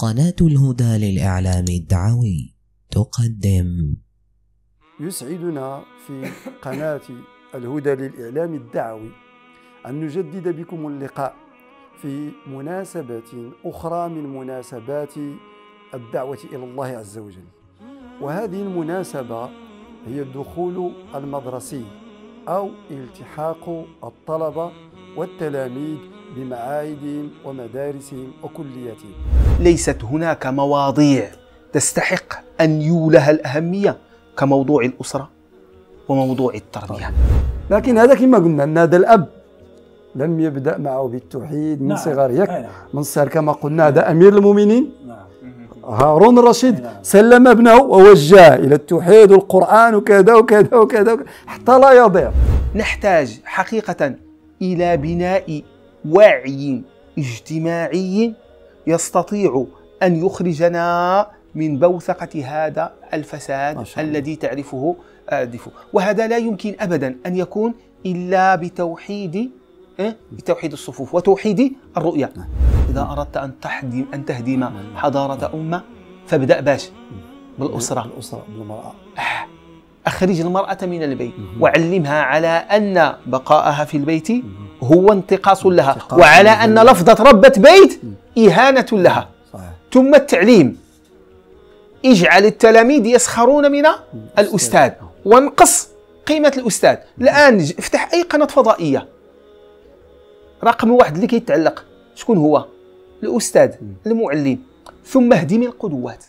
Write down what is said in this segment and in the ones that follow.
قناة الهدى للإعلام الدعوي تقدم يسعدنا في قناة الهدى للإعلام الدعوي أن نجدد بكم اللقاء في مناسبة أخرى من مناسبات الدعوة إلى الله عز وجل وهذه المناسبة هي الدخول المدرسي أو التحاق الطلبة والتلاميذ بمعاهدهم ومدارسهم وكلياتهم ليست هناك مواضيع تستحق أن يولها الأهمية كموضوع الأسرة وموضوع التربية لكن هذا كما قلنا أن هذا الأب لم يبدأ معه بالتوحيد من نعم. صغره نعم. من صغر كما قلنا نعم. هذا أمير المؤمنين نعم. هارون الرشيد سلم ابنه ووجهه إلى التوحيد والقرآن وكذا وكذا وكذا, وكذا حتى لا يضيع نحتاج حقيقة إلى بناء وعي اجتماعي يستطيع أن يخرجنا من بوثقة هذا الفساد الذي تعرفه آدف وهذا لا يمكن أبدا أن يكون إلا بتوحيد إيه؟ بتوحيد الصفوف وتوحيد الرؤية إذا أردت أن تهدم أن تهدم حضارة أمة فابدأ باش بالأسرة بالأسرة بالمرأة أخرج المرأة من البيت وعلمها على أن بقاءها في البيت هو انتقاص لها وعلى أن لفظة ربة بيت إهانة لها صحيح. ثم التعليم اجعل التلاميذ يسخرون من الأستاذ وانقص قيمة الأستاذ الآن افتح أي قناة فضائية رقم واحد اللي كيتعلق شكون هو الأستاذ المعلم ثم اهدم القدوات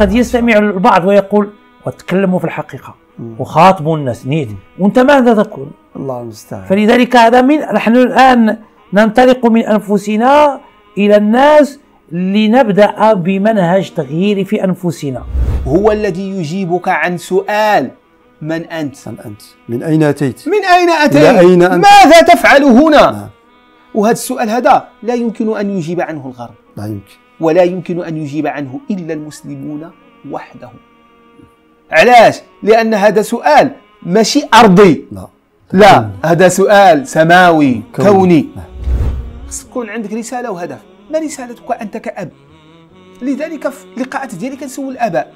قد يستمع البعض ويقول وتكلموا في الحقيقة وخاطبوا الناس نيت وانت ماذا تقول الله المستعان فلذلك هذا من نحن الآن ننطلق من أنفسنا إلى الناس لنبدأ بمنهج تغييري في أنفسنا هو الذي يجيبك عن سؤال من أنت؟ من أنت؟ من أين أتيت؟ من أين أتيت؟ أين أنت؟ ماذا تفعل هنا؟ نعم. وهذا السؤال هذا لا يمكن أن يجيب عنه الغرب لا يمكن ولا يمكن أن يجيب عنه إلا المسلمون وحدهم علاش؟ لأن هذا سؤال ماشي أرضي لا لا هذا سؤال سماوي كوني, كوني. نعم. خصك تكون عندك رساله وهدف ما رسالتك انت كاب لذلك في اللقاءات ديالي كنسول الاباء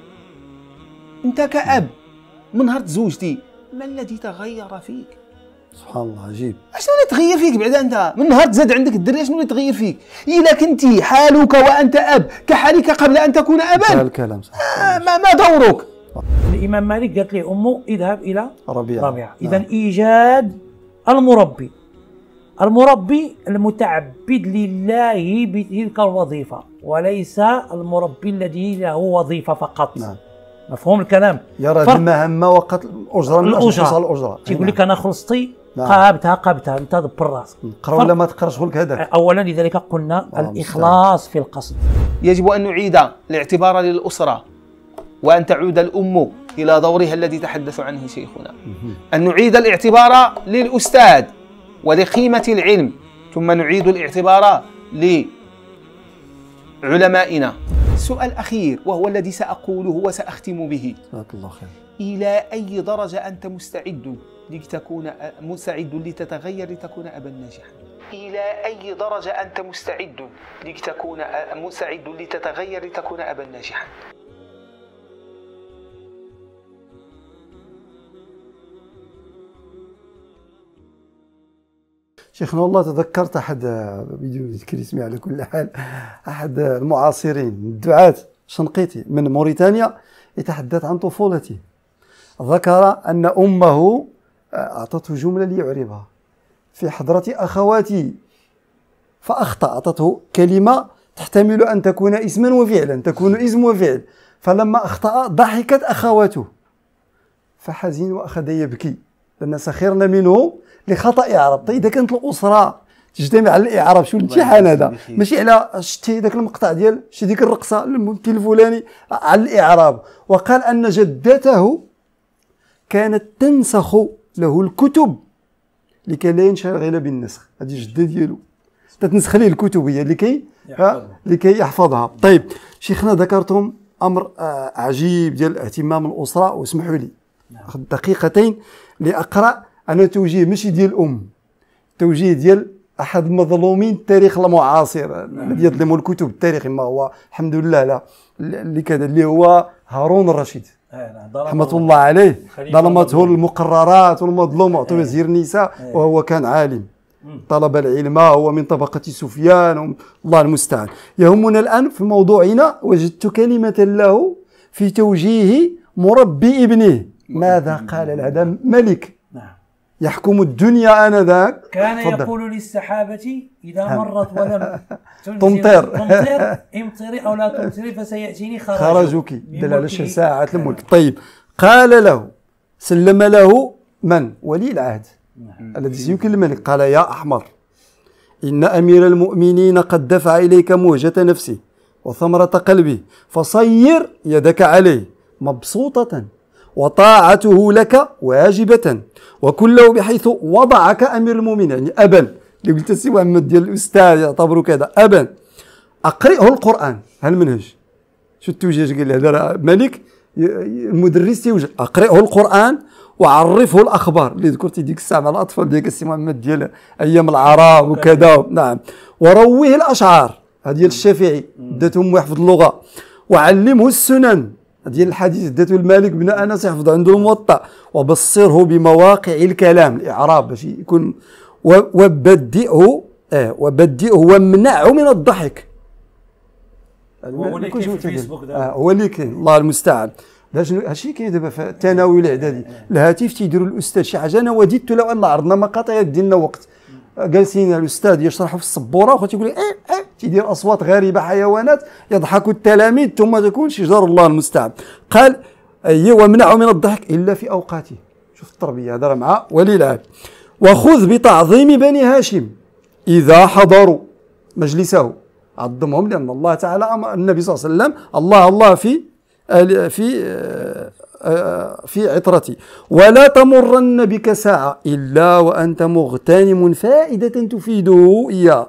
انت كاب من نهار تزوجتي ما الذي تغير فيك سبحان الله عجيب اشنو اللي تغير فيك بعدا انت من نهار تزاد عندك الدريه شنو اللي تغير فيك الا كنت حالك وانت اب كحالك قبل ان تكون ابا الكلام صح آه ما, ما دورك الامام مالك قالت له امه اذهب الى ربيعه ربيعه نعم. اذا ايجاد المربي المربي المتعبد لله بتلك الوظيفة وليس المربي الذي له وظيفة فقط نعم. مفهوم الكلام يرى ف... المهمة وقت الأجرة من الأجرة الأجرة تيقول نعم. لك أنا خلصتي نعم. قابتها قابتها انت دبر راسك قرا ولا ما تقراش لك هذا اولا لذلك قلنا الاخلاص في القصد يجب ان نعيد الاعتبار للاسره وان تعود الام الى دورها الذي تحدث عنه شيخنا ان نعيد الاعتبار للاستاذ ولقيمة العلم ثم نعيد الاعتبار لعلمائنا السؤال الأخير وهو الذي سأقوله وسأختم به الله خير. إلى أي درجة أنت مستعد لتكون مستعد لتتغير لتكون أبا ناجحا إلى أي درجة أنت مستعد لتكون مستعد لتتغير لتكون أبا ناجحا شيخنا والله تذكرت احد بدون ذكر اسمي على كل حال احد المعاصرين الدعاة شنقيطي من موريتانيا يتحدث عن طفولته ذكر ان امه آه، اعطته جمله ليعربها في حضره اخواتي فاخطا اعطته كلمه تحتمل ان تكون اسما وفعلا تكون اسم وفعل فلما اخطا ضحكت اخواته فحزين واخذ يبكي لأن سخرنا منه لخطأ إعراب طيب إذا كانت الأسرة تجتمع على الإعراب شو الامتحان هذا ماشي على شتي ذاك المقطع ديال شتي ديك الرقصة الممثل الفلاني على الإعراب وقال أن جدته كانت تنسخ له الكتب لكي لا ينشغل بالنسخ هذه الجده ديالو تنسخ ليه الكتب هي لكي لكي يحفظها طيب شيخنا ذكرتم امر آه، عجيب ديال اهتمام الاسره واسمحوا لي نعم. دقيقتين لأقرأ أنا توجيه ماشي ديال الأم توجيه ديال أحد مظلومين التاريخ المعاصر الذي يظلم الكتب التاريخي ما هو الحمد لله لا اللي كذا اللي هو هارون الرشيد إيه، رحمة الله عليه ظلمته المقررات والمظلومة إيه. وزير النساء إيه. وهو كان عالم طلب العلم هو من طبقة سفيان الله المستعان يهمنا الآن في موضوعنا وجدت كلمة له في توجيه مربي ابنه ماذا قال العدم ملك نعم يحكم الدنيا آنذاك كان فضل. يقول للسحابة إذا مرت ولم تمطر تمطر امطري أو لا تمطري فسيأتيني خرجك دلاله ساعة نعم. الملك طيب قال له سلم له من ولي العهد نعم. الذي سيكل الملك قال يا أحمر إن أمير المؤمنين قد دفع إليك مهجة نفسي وثمرة قلبي فصير يدك عليه مبسوطة وطاعته لك واجبة وكله بحيث وضعك أمير المؤمنين يعني أبا اللي قلت سوى محمد ديال الأستاذ يعتبره كذا أبا أقرئه القرآن هالمنهج شو التوجيه قال هذا ملك المدرس يوجد أقرئه القرآن وعرفه الأخبار اللي ذكرتي ديك الساعة مع الأطفال ديال السي محمد ديال أيام العرب وكذا نعم ورويه الأشعار هذه الشافعي داتهم يحفظ اللغة وعلمه السنن ديال الحديث داتو المالك بن انس يحفظ عنده الموطا وبصره بمواقع الكلام الاعراب باش يكون وبدئه اه وبدئه وامنعه من الضحك هو اللي كاين آه هو اللي كاين الله المستعان هادشي كاين دابا في الثانوي الاعدادي آه. الهاتف تيديروا الاستاذ شي حاجه انا وددت لو ان عرضنا مقاطع ديالنا وقت جالسين الاستاذ يشرح في السبوره وخا تيقول ايه ايه تيدير اصوات غريبه حيوانات يضحك التلاميذ ثم تكون شجار الله المستعان قال اي وامنعوا من الضحك الا في اوقاته شوف التربيه هذا مع ولي العهد وخذ بتعظيم بني هاشم اذا حضروا مجلسه عظمهم لان الله تعالى امر النبي صلى الله عليه وسلم الله الله في في آه، آه، في عطرتي ولا تمرن بك ساعة إلا وأنت مغتنم فائدة تفيده إياه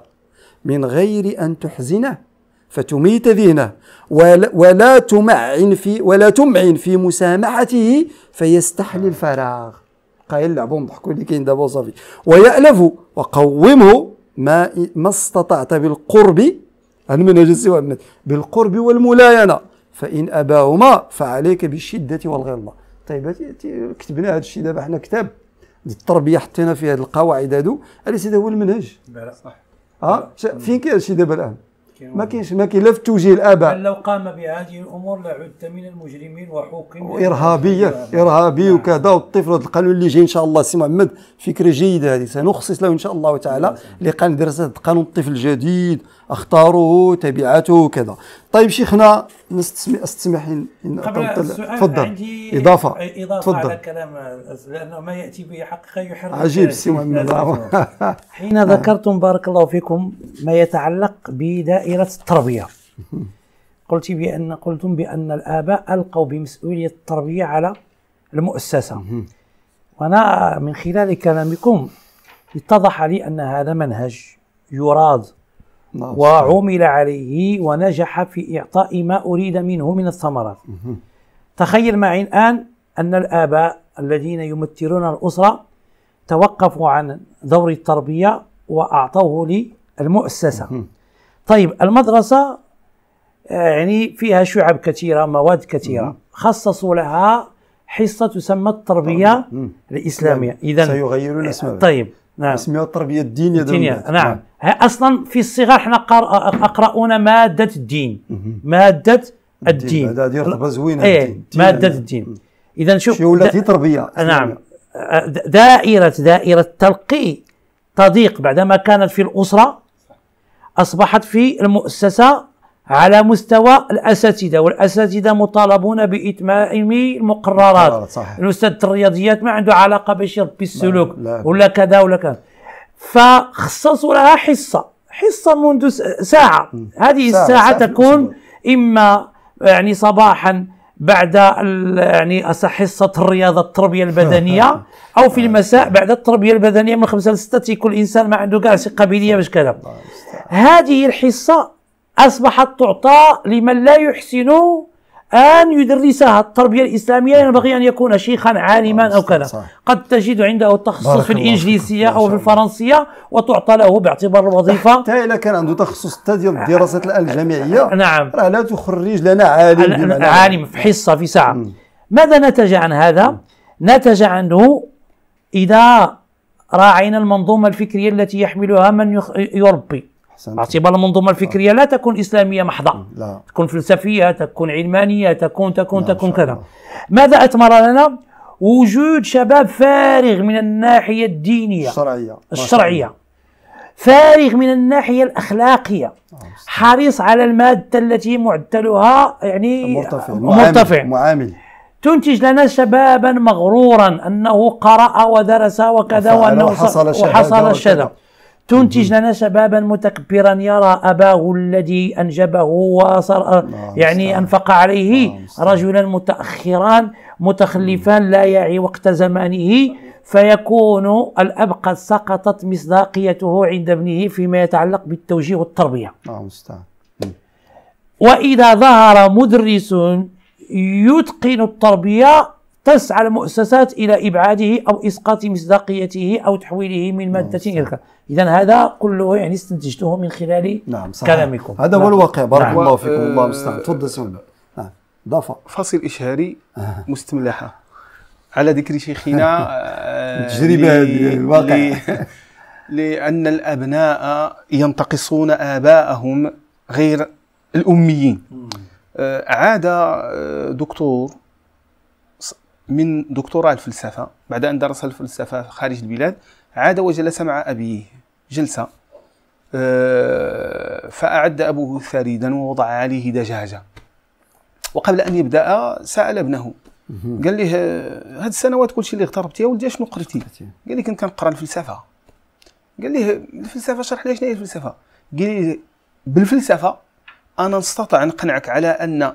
من غير أن تحزنه فتميت ذهنه ولا, ولا تمعن في ولا تمعن في مسامحته فيستحل الفراغ قايل لعبهم ضحكوا اللي كاين دابا وصافي ويألف وقومه ما ما استطعت بالقرب المنهج السوى بالقرب والملاينه فإن أباهما فعليك بالشدة والغلة طيب كتبنا هذا الشيء دابا حنا كتاب التربية حطينا فيه هذه القواعد هذو أليس هذا هو المنهج؟ لا صح اه فين كاين هذا الشيء دابا الآن؟ ما كاينش ما كاين لا في التوجيه الاباء لو قام بهذه الامور لعدت من المجرمين وحكم ارهابيه ارهابي نعم. وكذا والطفل القانون اللي جاي ان شاء الله سي محمد فكره جيده هذه سنخصص له ان شاء الله تعالى نعم. لقاء دراسه قانون الطفل الجديد اخطاره تبعاته كذا طيب شيخنا استسمح ان تفضل عندي اضافه اضافه تفضل. على كلام لانه ما ياتي به حقيقه يحرر عجيب سي محمد حين ذكرتم بارك الله فيكم ما يتعلق بدائره دائرة التربية قلت بأن قلتم بأن الآباء ألقوا بمسؤولية التربية على المؤسسة وأنا من خلال كلامكم اتضح لي أن هذا منهج يراد نعم. وعمل عليه ونجح في إعطاء ما أريد منه من الثمرات تخيل معي الآن أن الآباء الذين يمثلون الأسرة توقفوا عن دور التربية وأعطوه للمؤسسة طيب المدرسة آه، يعني فيها شعب كثيرة مواد كثيرة خصصوا لها حصة تسمى التربية الإسلامية إذا سيغيرون آه، اسمها طيب نعم اسمها التربية الدينية الدينية نعم, نعم. أصلا في الصغار حنا أقرأون مادة الدين مادة الدين هذه رتبة زوينة إيه، مادة الدين إذا شوف شي ولات تربية آه، نعم دائرة دائرة التلقي تضيق بعدما كانت في الأسرة أصبحت في المؤسسة على مستوى الاساتذه والاساتذه مطالبون باتمام المقررات صحيح. الاستاذ الرياضيات ما عنده علاقه باش يربي السلوك ولا كذا ولا كذا فخصصوا لها حصه حصه منذ ساعه م. هذه ساعة الساعه ساعة تكون اما يعني صباحا بعد يعني حصه الرياضه التربيه البدنيه او في المساء بعد التربيه البدنيه من خمسه لسته تيكون الانسان ما عنده كاع شي قابليه باش كذا هذه الحصه اصبحت تعطى لمن لا يحسن أن يدرسها التربية الإسلامية ينبغي يعني أن يكون شيخا عالما أو كذا قد تجد عنده تخصص في الإنجليزية أو في الفرنسية وتعطى له باعتبار الوظيفة حتى إذا كان عنده تخصص ديال الدراسات الجامعية نعم راه لا تخرج لنا عالم عالم في حصة في ساعة م. ماذا نتج عن هذا؟ نتج عنه إذا راعينا المنظومة الفكرية التي يحملها من يربي اعتبار المنظومه آه. الفكريه لا تكون اسلاميه محضه لا. تكون فلسفيه تكون علمانيه تكون تكون تكون كذا ماذا اثمر لنا وجود شباب فارغ من الناحيه الدينيه الشرعيه الشرعيه فارغ من الناحيه الاخلاقيه آه، حريص على الماده التي معدلها يعني مرتفع آه، مرتفع معامل تنتج لنا شبابا مغرورا انه قرا ودرس وكذا وانه حصل شهاده وحصل شهاده تنتج لنا شبابا متكبرا يرى أباه الذي أنجبه وصار يعني أنفق عليه رجلا متأخرا متخلفا لا يعي وقت زمانه فيكون الأب قد سقطت مصداقيته عند ابنه فيما يتعلق بالتوجيه والتربية وإذا ظهر مدرس يتقن التربية تسعى المؤسسات إلى إبعاده أو إسقاط مصداقيته أو تحويله من مادة إلى اذا هذا كله يعني استنتجته من خلال نعم صحيح. كلامكم هذا هو نعم. الواقع بارك نعم. الله فيكم الله المستعان تفضل سي نعم فصل فاصل اشهاري مستملحه على ذكر شيخنا التجربه آه، هذه الواقع لأن الأبناء ينتقصون آباءهم غير الأميين آه، عاد آه، دكتور من دكتوراه الفلسفة بعد أن درس الفلسفة خارج البلاد عاد وجلس مع أبيه جلسة أه، فأعد أبوه ثريدا ووضع عليه دجاجة وقبل أن يبدأ سأل ابنه قال له هاد السنوات كلشي اللي اغتربت يا ولدي شنو قريتي؟ قال لي كنت كنقرا الفلسفة قال لي الفلسفة شرح لي شنو هي الفلسفة؟ قال لي بالفلسفة أنا نستطيع نقنعك على أن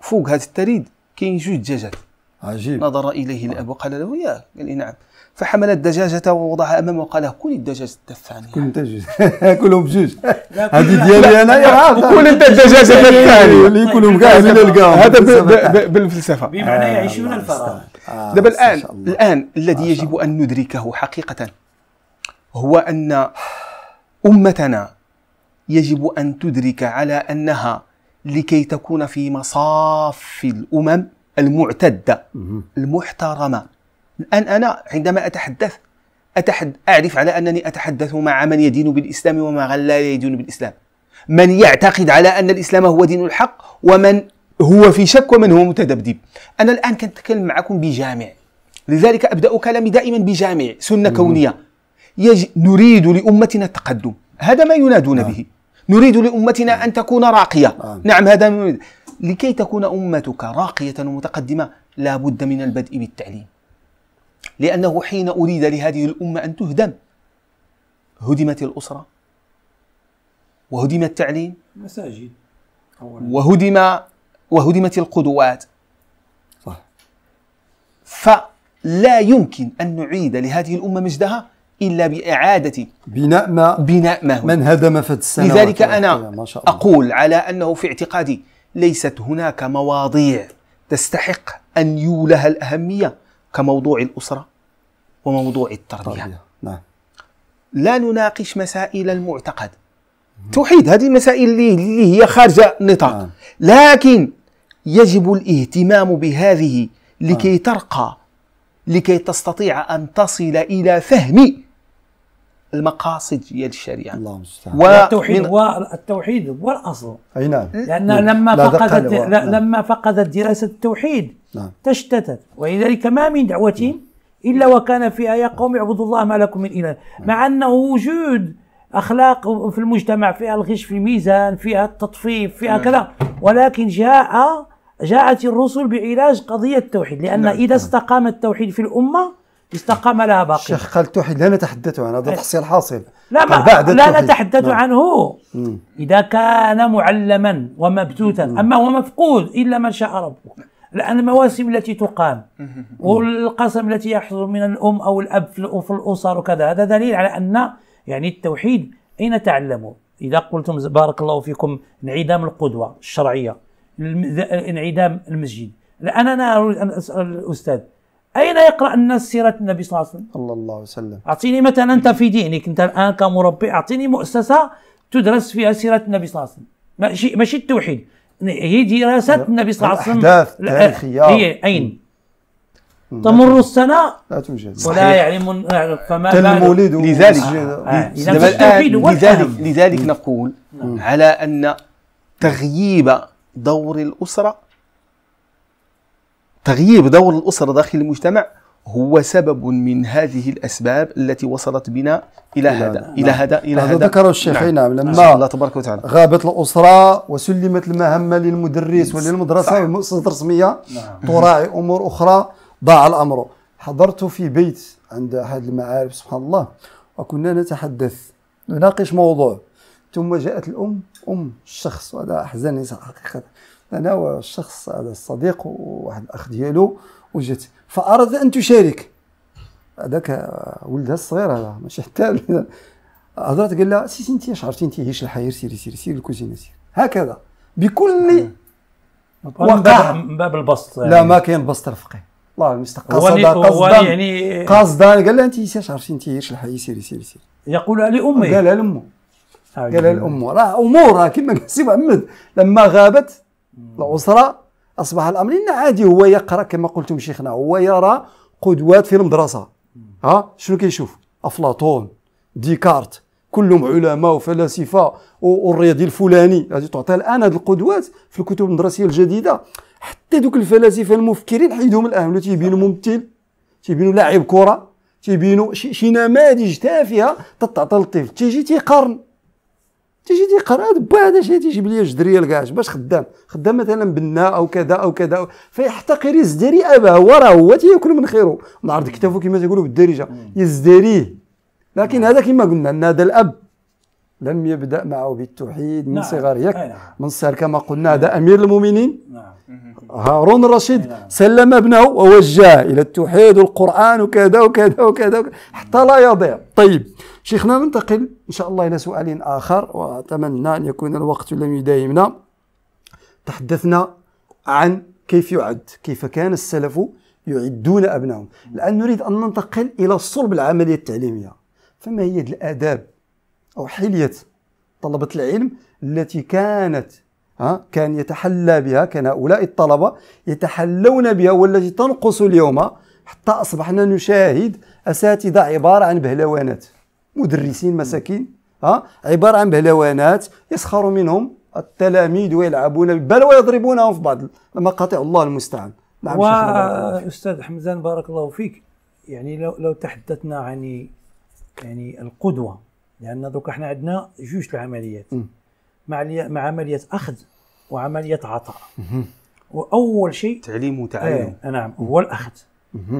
فوق هذا التريد كاين جوج دجاجات عجيب نظر إليه آه. الأب وقال له ياه قال لي نعم فحمل الدجاجة ووضعها أمامه وقال كل الدجاجة الثانية كل الدجاجة كلهم بجوج هذه ديالي أنا كل أنت الدجاجة الثانية اللي ياكلهم طيب. كاع طيب. هذا بالفلسفة بمعنى آه. يعيشون الفراغ آه. آه، دابا الآن الآن الذي يجب أن ندركه حقيقة هو أن أمتنا يجب أن تدرك على أنها لكي تكون في مصاف الأمم المعتدة المحترمة الآن أنا عندما أتحدث أتحد أعرف على أنني أتحدث مع من يدين بالإسلام ومع من لا يدين بالإسلام من يعتقد على أن الإسلام هو دين الحق ومن هو في شك ومن هو متذبذب أنا الآن كنتكلم معكم بجامع لذلك أبدأ كلامي دائما بجامع سنة كونية يج... نريد لأمتنا التقدم هذا ما ينادون آه. به نريد لأمتنا أن تكون راقية آه. نعم هذا لكي تكون أمتك راقية ومتقدمة لا بد من البدء بالتعليم لأنه حين أريد لهذه الأمة أن تهدم هدمت الأسرة وهدم التعليم مساجد وهدم وهدمت القدوات صح فلا يمكن أن نعيد لهذه الأمة مجدها إلا بإعادة بناء ما بناء ما من هدم فت السنوات لذلك أنا أقول على أنه في اعتقادي ليست هناك مواضيع تستحق أن يولها الأهمية كموضوع الأسرة وموضوع التربية طبيعي. نعم. لا نناقش مسائل المعتقد توحيد هذه المسائل اللي, اللي هي خارجة نطاق نعم. لكن يجب الاهتمام بهذه لكي نعم. ترقى لكي تستطيع أن تصل إلى فهم المقاصد ديال الشريعه الله المستعان التوحيد هو التوحيد هو الاصل اي نعم لان لما فقدت نعم. لما فقدت دراسه التوحيد نعم. تشتتت ولذلك ما من دعوة إلا وكان في آية قوم اعبدوا الله ما لكم من إله نعم. مع أنه وجود أخلاق في المجتمع فيها الغش في الميزان فيها التطفيف فيها نعم. كذا ولكن جاء جاءت الرسل بعلاج قضية التوحيد لأن نعم. إذا استقام التوحيد في الأمة استقام لها باقي الشيخ قال التوحيد لا نتحدث عنه هذا تحصيل حاصل لا ما بعد لا نتحدث نعم. عنه إذا كان معلما ومبتوتا أما هو مفقود إلا من شاء ربك لان المواسم التي تقام والقسم التي يحصل من الام او الاب في الاسر وكذا هذا دليل على ان يعني التوحيد اين تعلموا؟ اذا قلتم بارك الله فيكم انعدام القدوه الشرعيه انعدام المسجد الان انا اريد ان اسال الاستاذ اين يقرا الناس سيره النبي صلى الله عليه وسلم؟ صلى الله عليه وسلم اعطيني مثلا انت في دينك انت الان كمربي اعطيني مؤسسه تدرس فيها سيره النبي صلى الله عليه وسلم ماشي ماشي التوحيد هي دراسة النبي صلى الله عليه وسلم أحداث التاريخيه هي أين؟ تمر السنة لا توجد ولا يعلم فما المولد لذلك آه. آه، لذلك لذلك نقول على أن تغييب دور الأسرة تغييب دور الأسرة داخل المجتمع هو سبب من هذه الاسباب التي وصلت بنا الى هذا نعم. الى هذا الى هذا ذكر الشيخ نعم, نعم. لما الله تبارك وتعالى غابت الاسره وسلمت المهمه للمدرس وللمدرسه والمؤسسه الرسميه نعم. تراعي امور اخرى ضاع الامر حضرت في بيت عند احد المعارف سبحان الله وكنا نتحدث نناقش موضوع ثم جاءت الام ام الشخص وهذا احزنني حقيقه انا والشخص هذا الصديق وواحد الاخ ديالو وجت فاراد أن تشارك هذاك ولدها الصغير هذا ماشي حتى هضرت قال لها سيسي انت اش عرفتي انت عيش الحياه سيري سيري سيري الكوزينه سيري هكذا بكل من باب البسط يعني. لا ما كاين بسط رفقي الله المستقى قصدا يعني, يعني- قصدا قال لها انت اش عرفتي انت عيش الحياه سيري سيري سيري يقولها لامه قالها لامه قالها لامه راه امور راه كما قال سي محمد لما غابت الاسره أصبح الأمر ان عادي هو يقرأ كما قلتم شيخنا هو يرى قدوات في المدرسة ها شنو كيشوف أفلاطون ديكارت كلهم علماء وفلاسفه والرياضي الفلاني هذه تعطيها الان هذه القدوات في الكتب المدرسيه الجديده حتى دوك الفلاسفه المفكرين حيدهم الان تيبينوا ممثل تيبينوا لاعب كره تيبينوا شي, شي نماذج تافهه تتعطى للطفل تيجي تيقارن تيجي تيقرا بعدا شي تيجيب لي جدريه لكاعش باش خدام خدام مثلا بناء او كذا او كذا فيحتقر يزدري اباه هو راه هو تياكل من خيره من عرض كتافه كما تيقولوا بالدارجه يزدريه لكن هذا كما قلنا ان هذا الاب لم يبدأ معه بالتوحيد من نعم. صغره نعم. من صغر كما قلنا هذا نعم. أمير المؤمنين نعم. هارون الرشيد نعم. سلم ابنه ووجهه إلى التوحيد والقرآن وكذا وكذا وكذا, وكذا حتى لا يضيع طيب شيخنا ننتقل إن شاء الله إلى سؤال آخر وأتمنى أن يكون الوقت لم يدايمنا تحدثنا عن كيف يعد كيف كان السلف يعدون أبنائهم الآن نريد أن ننتقل إلى صلب العملية التعليمية فما هي الآداب أو حلية طلبة العلم التي كانت ها كان يتحلى بها كان هؤلاء الطلبة يتحلون بها والتي تنقص اليوم حتى أصبحنا نشاهد أساتذة عبارة عن بهلوانات مدرسين مساكين ها عبارة عن بهلوانات يسخر منهم التلاميذ ويلعبون بل ويضربونهم في بعض المقاطع الله المستعان نعم واستاذ حمزان بارك الله فيك يعني لو لو تحدثنا عن يعني القدوه لان دوك احنا عندنا جوج العمليات مع مع عمليه اخذ وعمليه عطاء واول شيء تعليم وتعلم آه نعم هو الاخذ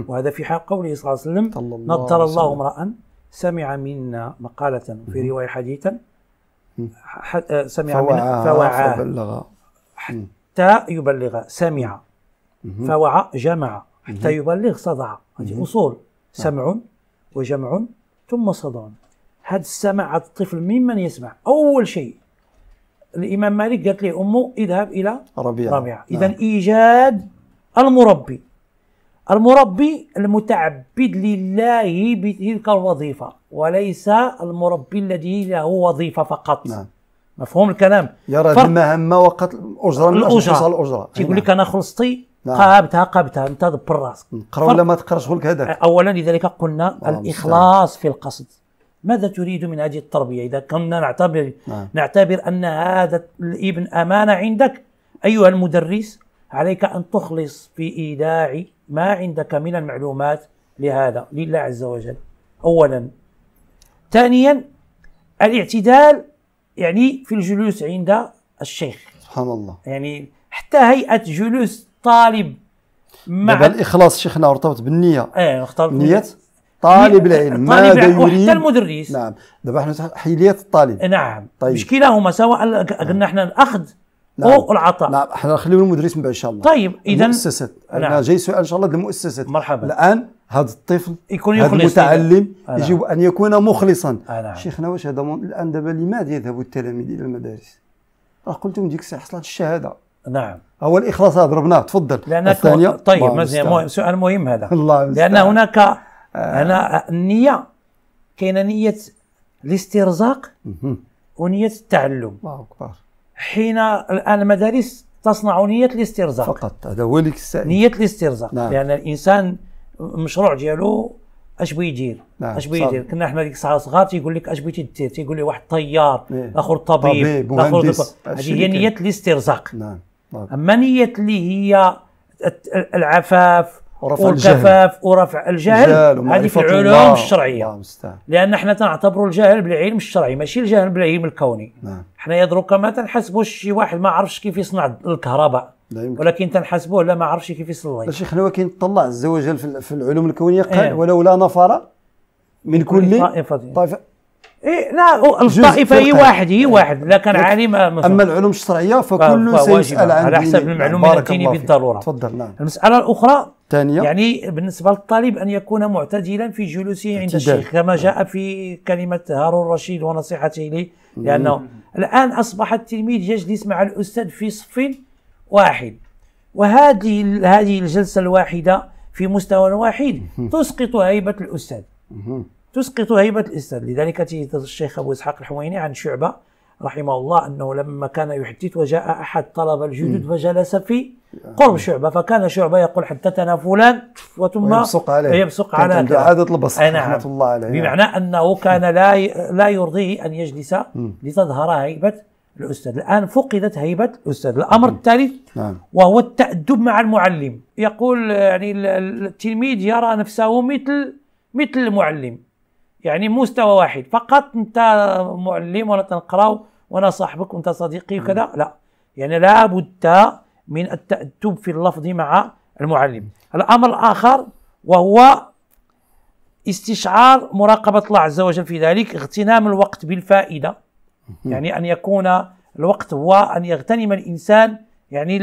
وهذا في حق قوله صلى الله عليه وسلم نضر الله امرا سمع منا مقالة في رواية حديثا آه، سمع منا فوعى حتى يبلغ سمع فوعى جمع حتى يبلغ صدع هذه أصول نعم. سمع وجمع ثم صدع هذا السماع هذا الطفل ممن يسمع أول شيء الإمام مالك قالت له أمه اذهب إلى ربيعة, ربيعة. نعم. إذا آه. إيجاد المربي المربي المتعبد لله بتلك الوظيفة وليس المربي الذي له وظيفة فقط نعم. مفهوم الكلام يرى المهمة وقت الأجرة الأجرة الأجرة تيقول لك نعم. أنا خلصتي نعم. قابتها قابتها انت دبر راسك نقرا ولا ما تقراش لك هذاك أولا لذلك قلنا الإخلاص في القصد ماذا تريد من هذه التربية إذا كنا نعتبر نعم. نعتبر أن هذا الابن أمانة عندك أيها المدرس عليك أن تخلص في إيداع ما عندك من المعلومات لهذا لله عز وجل أولا ثانيا الاعتدال يعني في الجلوس عند الشيخ سبحان الله يعني حتى هيئة جلوس طالب مع الإخلاص شيخنا ارتبط بالنية ايه ارتبط نية طالب العلم ماذا يريد وحتى المدرس نعم دابا حنا حيليات الطالب نعم طيب مش كلاهما سواء نعم. قلنا احنا الاخذ نعم. او العطاء نعم حنا نخليو المدرس من بعد ان شاء الله طيب اذا المؤسسات نعم. انا جاي سؤال ان شاء الله المؤسسات مرحبا الان هذا الطفل يكون هذا المتعلم يجب ان يكون مخلصا نعم. شيخنا واش هذا الان دابا لماذا يذهب التلاميذ الى المدارس؟ راه قلتم ديك الساعه حصلت الشهاده نعم هو الاخلاص ضربناه تفضل لان الثانيه طيب مزيان سؤال مهم هذا الله لان هناك آه، انا آه، النيه كاينه نيه الاسترزاق ونيه التعلم الله اكبر حين الان المدارس تصنع نيه الاسترزاق فقط هذا هو اللي نيه الاسترزاق نعم. لان الانسان المشروع ديالو اش بغي يدير نعم. اش بغي يدير كنا حنا ديك الساعه صغار تيقول لك اش بغيتي دير تيقول لي واحد طيار إيه. اخر طبيب, طبيب هذه هي نيه الاسترزاق نعم اما نيه اللي هي العفاف ورفع والكفاف ورفع الجهل هذه في العلوم الله. الشرعيه الله لان احنا تنعتبروا الجهل بالعلم الشرعي ماشي الجهل بالعلم الكوني نعم. احنا يدرك ما تنحسبوش شي واحد ما عرفش كيف يصنع الكهرباء ولكن تنحسبوه لا ما عرفش كيف يصلي الشيخ حنا كي تطلع عز وجل في العلوم الكونيه قال إيه. ولولا نفر من كل طائفه طائفه إيه لا الطائفه هي واحد هي واحد لا عالم اما العلوم الشرعيه فكل سيسال عن على حسب المعلومه الدينيه بالضروره تفضل نعم المساله الاخرى الثانية يعني بالنسبة للطالب أن يكون معتدلا في جلوسه عند الشيخ كما نعم. جاء في كلمة هارون الرشيد ونصيحته لي لأنه مم. الآن أصبح التلميذ يجلس مع الأستاذ في صف واحد وهذه هذه الجلسة الواحدة في مستوى واحد تسقط هيبة الأستاذ تسقط هيبة الأستاذ لذلك الشيخ أبو إسحاق الحويني عن شعبة رحمه الله أنه لما كان يحدث وجاء أحد طلب الجدد فجلس في قرب شعبة فكان شعبة يقول حدثنا فلان وثم يبصق عليه يبصق على عادة البصق نعم رحمة الله عليه بمعنى أنه كان لا لا يرضيه أن يجلس لتظهر هيبة الأستاذ الآن فقدت هيبة الأستاذ الأمر الثالث نعم. وهو التأدب مع المعلم يقول يعني التلميذ يرى نفسه مثل مثل المعلم يعني مستوى واحد فقط انت معلم وانا تنقراو وانا صاحبك وانت صديقي وكذا لا يعني لابد من التأدب في اللفظ مع المعلم الأمر الآخر وهو استشعار مراقبة الله عز وجل في ذلك اغتنام الوقت بالفائدة يعني أن يكون الوقت هو أن يغتنم الإنسان يعني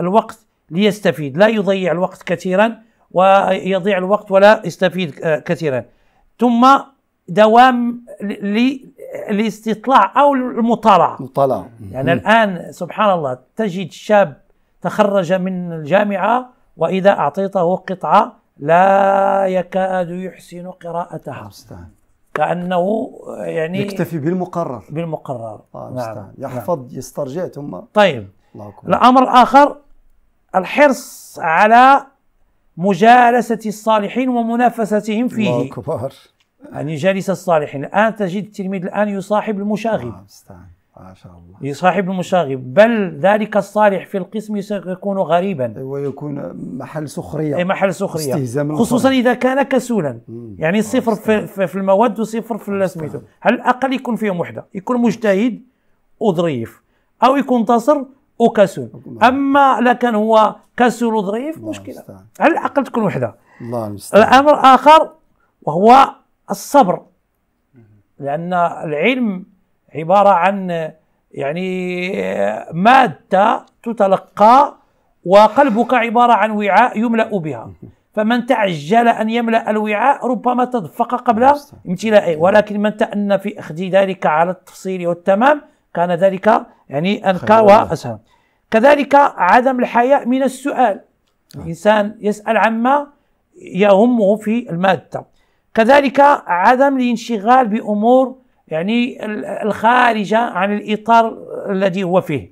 الوقت ليستفيد لا يضيع الوقت كثيرا ويضيع الوقت ولا يستفيد آه، كثيرا ثم دوام للاستطلاع او المطالعه المطالعه يعني الان سبحان الله تجد شاب تخرج من الجامعه واذا اعطيته قطعه لا يكاد يحسن قراءتها آه، مستعد. كانه يعني يكتفي بالمقرر بالمقرر آه نعم. نعم. يحفظ نعم. يسترجع ثم طيب الامر الاخر الحرص على مجالسة الصالحين ومنافستهم فيه الله أكبر يعني يجالس الصالحين الآن تجد التلميذ الآن يصاحب المشاغب آه، ما شاء الله يصاحب المشاغب بل ذلك الصالح في القسم يكون غريبا ويكون محل سخريه اي محل سخريه خصوصا اذا كان كسولا مم. يعني آه، صفر في, في المواد وصفر في سميتو على الاقل يكون فيهم وحده يكون مجتهد وظريف او يكون تصر وكسول اما لكن هو كسول ضعيف مشكله على الاقل تكون وحده الله المستعان الامر الاخر وهو الصبر لان العلم عباره عن يعني ماده تتلقى وقلبك عباره عن وعاء يملا بها فمن تعجل ان يملا الوعاء ربما تدفق قبل امتلائه ولكن من تأنى في اخذ ذلك على التفصيل والتمام كان ذلك يعني انكى واسهل كذلك عدم الحياء من السؤال الإنسان يسأل عما يهمه في المادة كذلك عدم الانشغال بأمور يعني الخارجة عن الإطار الذي هو فيه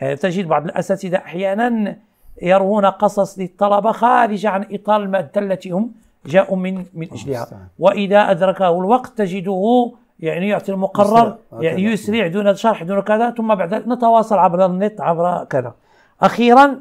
يعني تجد بعض الأساتذة أحيانا يروون قصص للطلبة خارجة عن إطار المادة التي هم جاءوا من من أجلها وإذا أدركه الوقت تجده يعني يعطي المقرر يعني يسرع دون شرح دون كذا ثم بعد ذلك نتواصل عبر النت عبر كذا اخيرا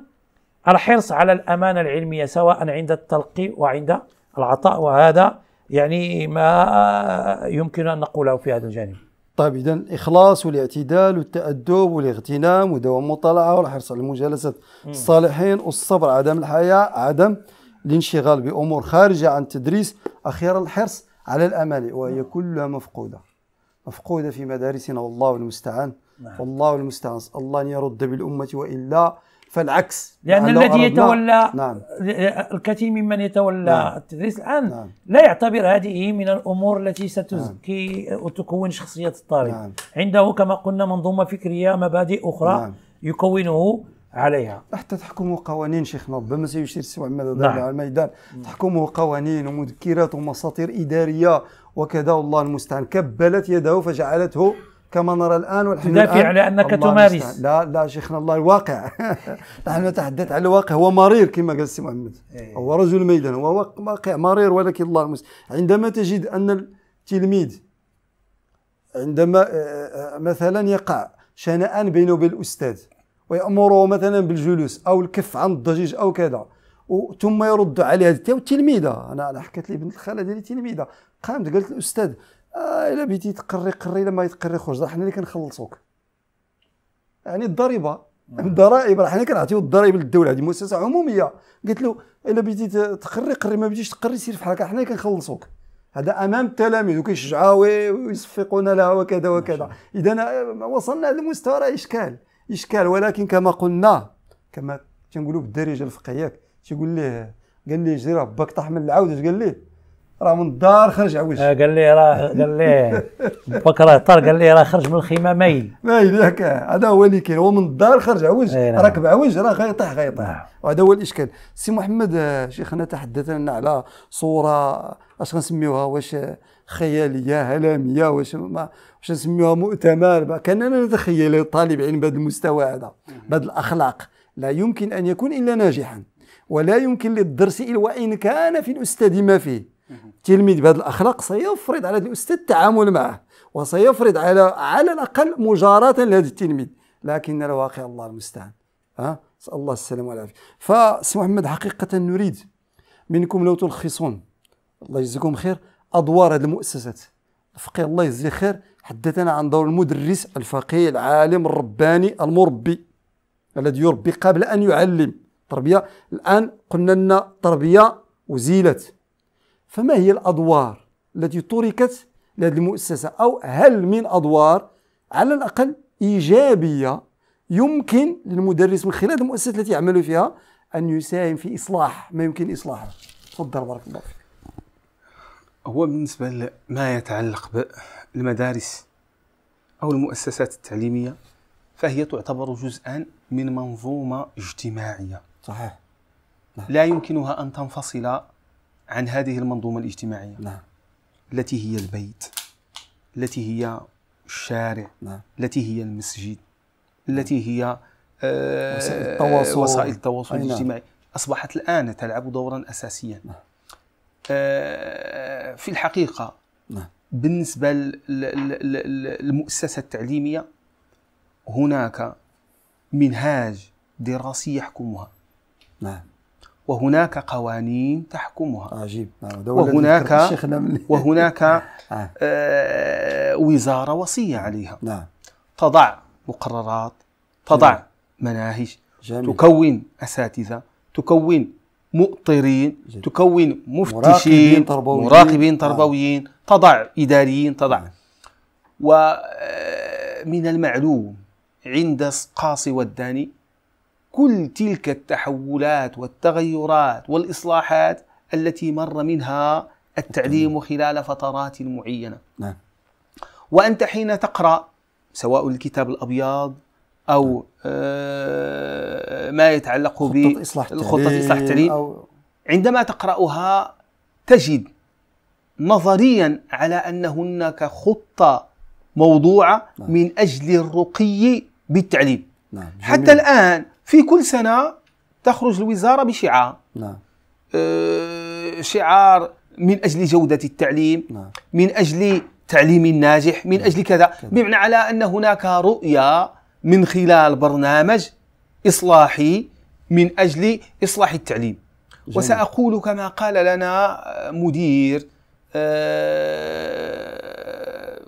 الحرص على الامانه العلميه سواء عند التلقي وعند العطاء وهذا يعني ما يمكن ان نقوله في هذا الجانب طيب اذا الاخلاص والاعتدال والتادب والاغتنام ودوام المطالعه والحرص على مجالسه الصالحين والصبر عدم الحياء عدم الانشغال بامور خارجه عن التدريس اخيرا الحرص على الامانه وهي كلها مفقوده مفقودة في مدارسنا والله المستعان نعم. والله المستعان الله أن يرد بالأمة وإلا فالعكس لأن الذي يتولى نعم. الكثير ممن يتولى نعم. التدريس الآن نعم. لا يعتبر هذه من الأمور التي ستزكي نعم. وتكون شخصية الطالب نعم. عنده كما قلنا منظومة فكرية مبادئ أخرى نعم. يكونه عليها حتى تحكمه قوانين شيخنا ربما سيشير السي محمد نعم. على الميدان تحكمه قوانين ومذكرات ومساطير إدارية وكذا والله المستعان كبلت يده فجعلته كما نرى الان لله تدافع على انك تمارس لا لا شيخنا الله الواقع نحن نتحدث على الواقع هو مرير كما قال السي محمد إيه. هو رجل ميدان هو واقع مرير ولكن الله المستعان عندما تجد ان التلميذ عندما آه، آه، آه، مثلا يقع شنآن بينه وبين الاستاذ ويأمره مثلا بالجلوس او الكف عن الضجيج او كذا ثم يرد عليه التلميذه انا انا حكيت لي بنت الخاله ديالي تلميذه قامت قالت الاستاذ آه الا بيتي تقري قري الا ما يتقري خرج راه حنا اللي كنخلصوك يعني الضريبه نعم. الضرائب راه حنا كنعطيو الضرائب للدوله هذه مؤسسه عموميه قالت له الا بيتي تقري قري ما بيتيش تقري سير في حالك حنا اللي كنخلصوك هذا امام التلاميذ وكيشجعها ويصفقون لها وكذا وكذا اذا آه، وصلنا المستوى راه اشكال اشكال ولكن كما قلنا كما تنقولوا بالدارجه الفقهيه تيقول ليه قال ليه جري ربك طاح من العود قال ليه راه من الدار خرج عوج آه قال لي راه قال لي بكره طار قال لي راه خرج من الخيمه مايل مايل ياك هذا هو اللي كاين هو من الدار خرج عوج إيه، نعم. راكب عوج راه غيطيح غيطيح نعم. وهذا هو الاشكال سي محمد آه، شيخنا تحدث لنا على صوره اش غنسميوها واش خياليه هلاميه واش ما واش نسميوها مؤتمر كاننا نتخيل طالب علم بهذا المستوى هذا بهذه الاخلاق لا يمكن ان يكون الا ناجحا ولا يمكن للدرس الا وان كان في الاستاذ ما فيه تلميذ بهذه الاخلاق سيفرض على هذا الاستاذ التعامل معه وسيفرض على على الاقل مجاراة لهذا التلميذ لكن الواقع الله المستعان ها نسال الله السلامه والعافيه فسي محمد حقيقه نريد منكم لو تلخصون الله يجزيكم خير ادوار هذه المؤسسات الفقيه الله يجزيه خير حدثنا عن دور المدرس الفقيه العالم الرباني المربي الذي يربي قبل ان يعلم تربيه الان قلنا لنا تربيه وزيلت فما هي الأدوار التي تركت لهذه المؤسسة أو هل من أدوار على الأقل إيجابية يمكن للمدرس من خلال المؤسسة التي يعمل فيها أن يساهم في إصلاح ما يمكن إصلاحه تفضل بارك الله فيك هو بالنسبة لما يتعلق بالمدارس أو المؤسسات التعليمية فهي تعتبر جزءا من منظومة اجتماعية صحيح نعم. لا يمكنها أن تنفصل عن هذه المنظومة الاجتماعية نعم. التي هي البيت التي هي الشارع نعم. التي هي المسجد نعم. التي هي آه وسائل التواصل وسائل التواصل نعم. الاجتماعي أصبحت الآن تلعب دورا أساسيا نعم. آه في الحقيقة نعم. بالنسبة للمؤسسة التعليمية هناك منهاج دراسي يحكمها نعم وهناك قوانين تحكمها عجيب نعم، وهناك وهناك آه. آه وزاره وصيه عليها نعم. تضع مقررات تضع مناهج جميل. تكون اساتذه تكون مؤطرين جميل. تكون مفتشين مراقبين تربويين, آه. تضع اداريين تضع نعم. ومن آه، المعلوم عند قاصي والداني كل تلك التحولات والتغيرات والاصلاحات التي مر منها التعليم خلال فترات معينه. نعم. وانت حين تقرا سواء الكتاب الابيض او آه، ما يتعلق بخطه اصلاح التعليم أو عندما تقراها تجد نظريا على ان هناك خطه موضوعه نعم. من اجل الرقي بالتعليم نعم. حتى الان في كل سنة تخرج الوزارة بشعار نعم. آه شعار من أجل جودة التعليم نعم. من أجل تعليم ناجح من نعم. أجل كذا, كذا. بمعنى على أن هناك رؤية من خلال برنامج إصلاحي من أجل إصلاح التعليم جميل. وسأقول كما قال لنا آه، مدير آه،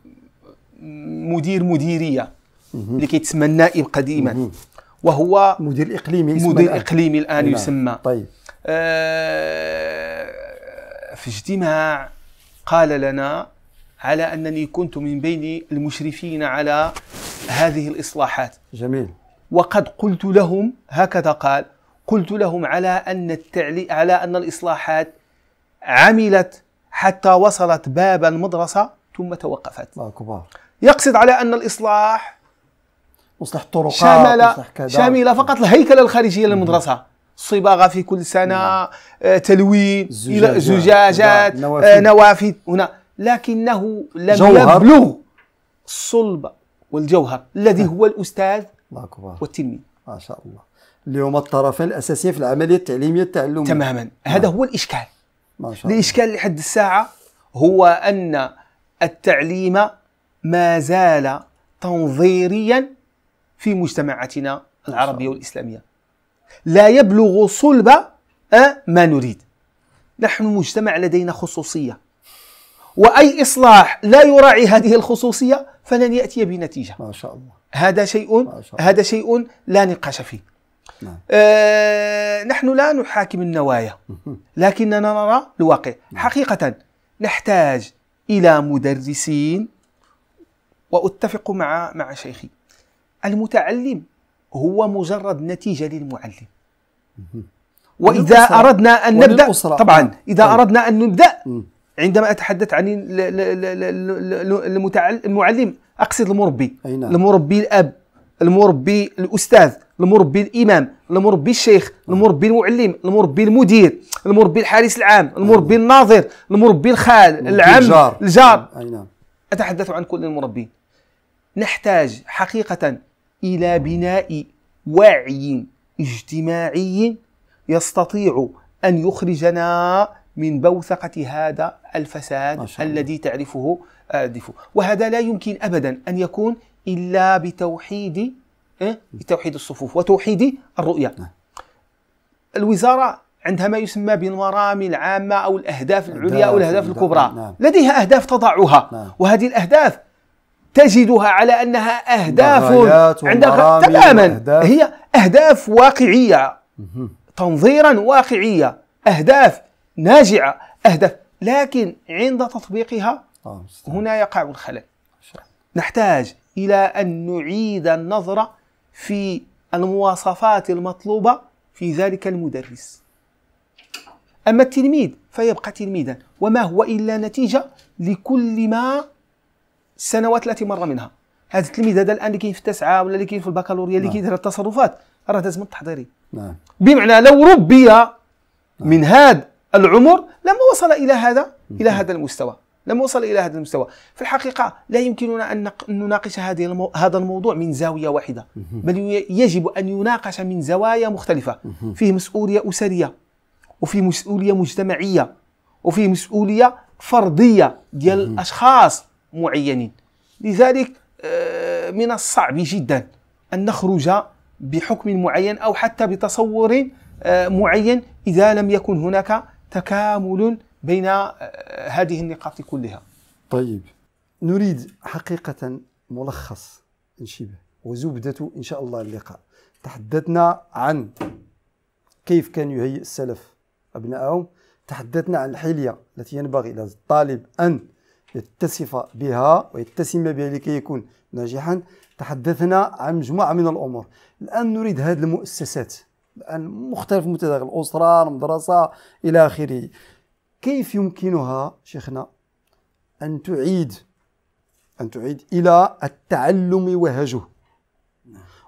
مدير مديرية لكي تسمى النائب قديما وهو مدير اقليمي مدير اقليمي الان نعم. يسمى طيب آه، في اجتماع قال لنا على انني كنت من بين المشرفين على هذه الاصلاحات جميل وقد قلت لهم هكذا قال قلت لهم على ان التعلي على ان الاصلاحات عملت حتى وصلت باب المدرسه ثم توقفت الله كبار يقصد على ان الاصلاح وصلح الطرقات شامل شامله فقط الهيكله الخارجيه للمدرسه صباغه في كل سنه نعم. آه، تلوين زجاجات, نعم، آه نوافذ هنا لكنه لم يبلغ الصلب والجوهر الذي هو الاستاذ أكبر. والتلميذ ما شاء الله اليوم الطرفان الاساسيين في العمليه التعليميه التعلميه تماما نعم. هذا هو الاشكال ما شاء الله. الاشكال لحد الساعه هو ان التعليم ما زال تنظيريا في مجتمعاتنا العربية والإسلامية لا يبلغ صلب آه، ما نريد نحن مجتمع لدينا خصوصية وأي إصلاح لا يراعي هذه الخصوصية فلن يأتي بنتيجة ما شاء الله هذا شيء ما شاء الله. هذا شيء لا نقاش فيه نعم. آه نحن لا نحاكم النوايا لكننا نرى الواقع نعم. حقيقة نحتاج إلى مدرسين وأتفق مع مع شيخي المتعلم هو مجرد نتيجة للمعلم وإذا أردنا أن نبدأ طبعا إذا أردنا أن نبدأ عندما أتحدث عن المعلم أقصد المربي المربي الأب المربي الأستاذ المربي الامام المربي الشيخ المربي المعلم المربي المدير المربي الحارس العام المربي الناظر المربي الخال العم الجار, اتحدث عن كل المربي نحتاج حقيقه إلى بناء وعي اجتماعي يستطيع أن يخرجنا من بوثقة هذا الفساد الذي تعرفه ديفو وهذا لا يمكن أبدا أن يكون إلا بتوحيد إيه؟ بتوحيد الصفوف وتوحيد الرؤية نعم. الوزارة عندها ما يسمى بالمرامي العامة أو الأهداف العليا أو الأهداف الكبرى نعم. لديها أهداف تضعها نعم. وهذه الأهداف تجدها على انها اهداف عندك تماما هي اهداف واقعيه تنظيرا واقعيه اهداف ناجعه اهداف لكن عند تطبيقها آه، هنا يقع الخلل نحتاج الى ان نعيد النظره في المواصفات المطلوبه في ذلك المدرس اما التلميذ فيبقى تلميذا وما هو الا نتيجه لكل ما السنوات التي مر منها هذا التلميذ هذا الان اللي كاين في التسعه ولا اللي كاين في البكالوريا اللي نعم. كيدير التصرفات راه داز من التحضيري نعم بمعنى لو ربي نعم. من هذا العمر لما وصل الى هذا نعم. الى هذا المستوى لما وصل الى هذا المستوى في الحقيقه لا يمكننا ان نناقش هذه المو... هذا الموضوع من زاويه واحده بل يجب ان يناقش من زوايا مختلفه فيه مسؤوليه اسريه وفيه مسؤوليه مجتمعيه وفيه مسؤوليه فرديه ديال الاشخاص معينين لذلك آه، من الصعب جدا أن نخرج بحكم معين أو حتى بتصور آه، معين إذا لم يكن هناك تكامل بين آه، هذه النقاط كلها طيب نريد حقيقة ملخص شبه وزبدة إن شاء الله اللقاء تحدثنا عن كيف كان يهيئ السلف أبنائهم تحدثنا عن الحلية التي ينبغي للطالب أن يتصف بها ويتسم بها لكي يكون ناجحا تحدثنا عن مجموعة من الأمور الآن نريد هذه المؤسسات الآن مختلف متداخل الأسرة المدرسة إلى آخره كيف يمكنها شيخنا أن تعيد أن تعيد إلى التعلم وهجه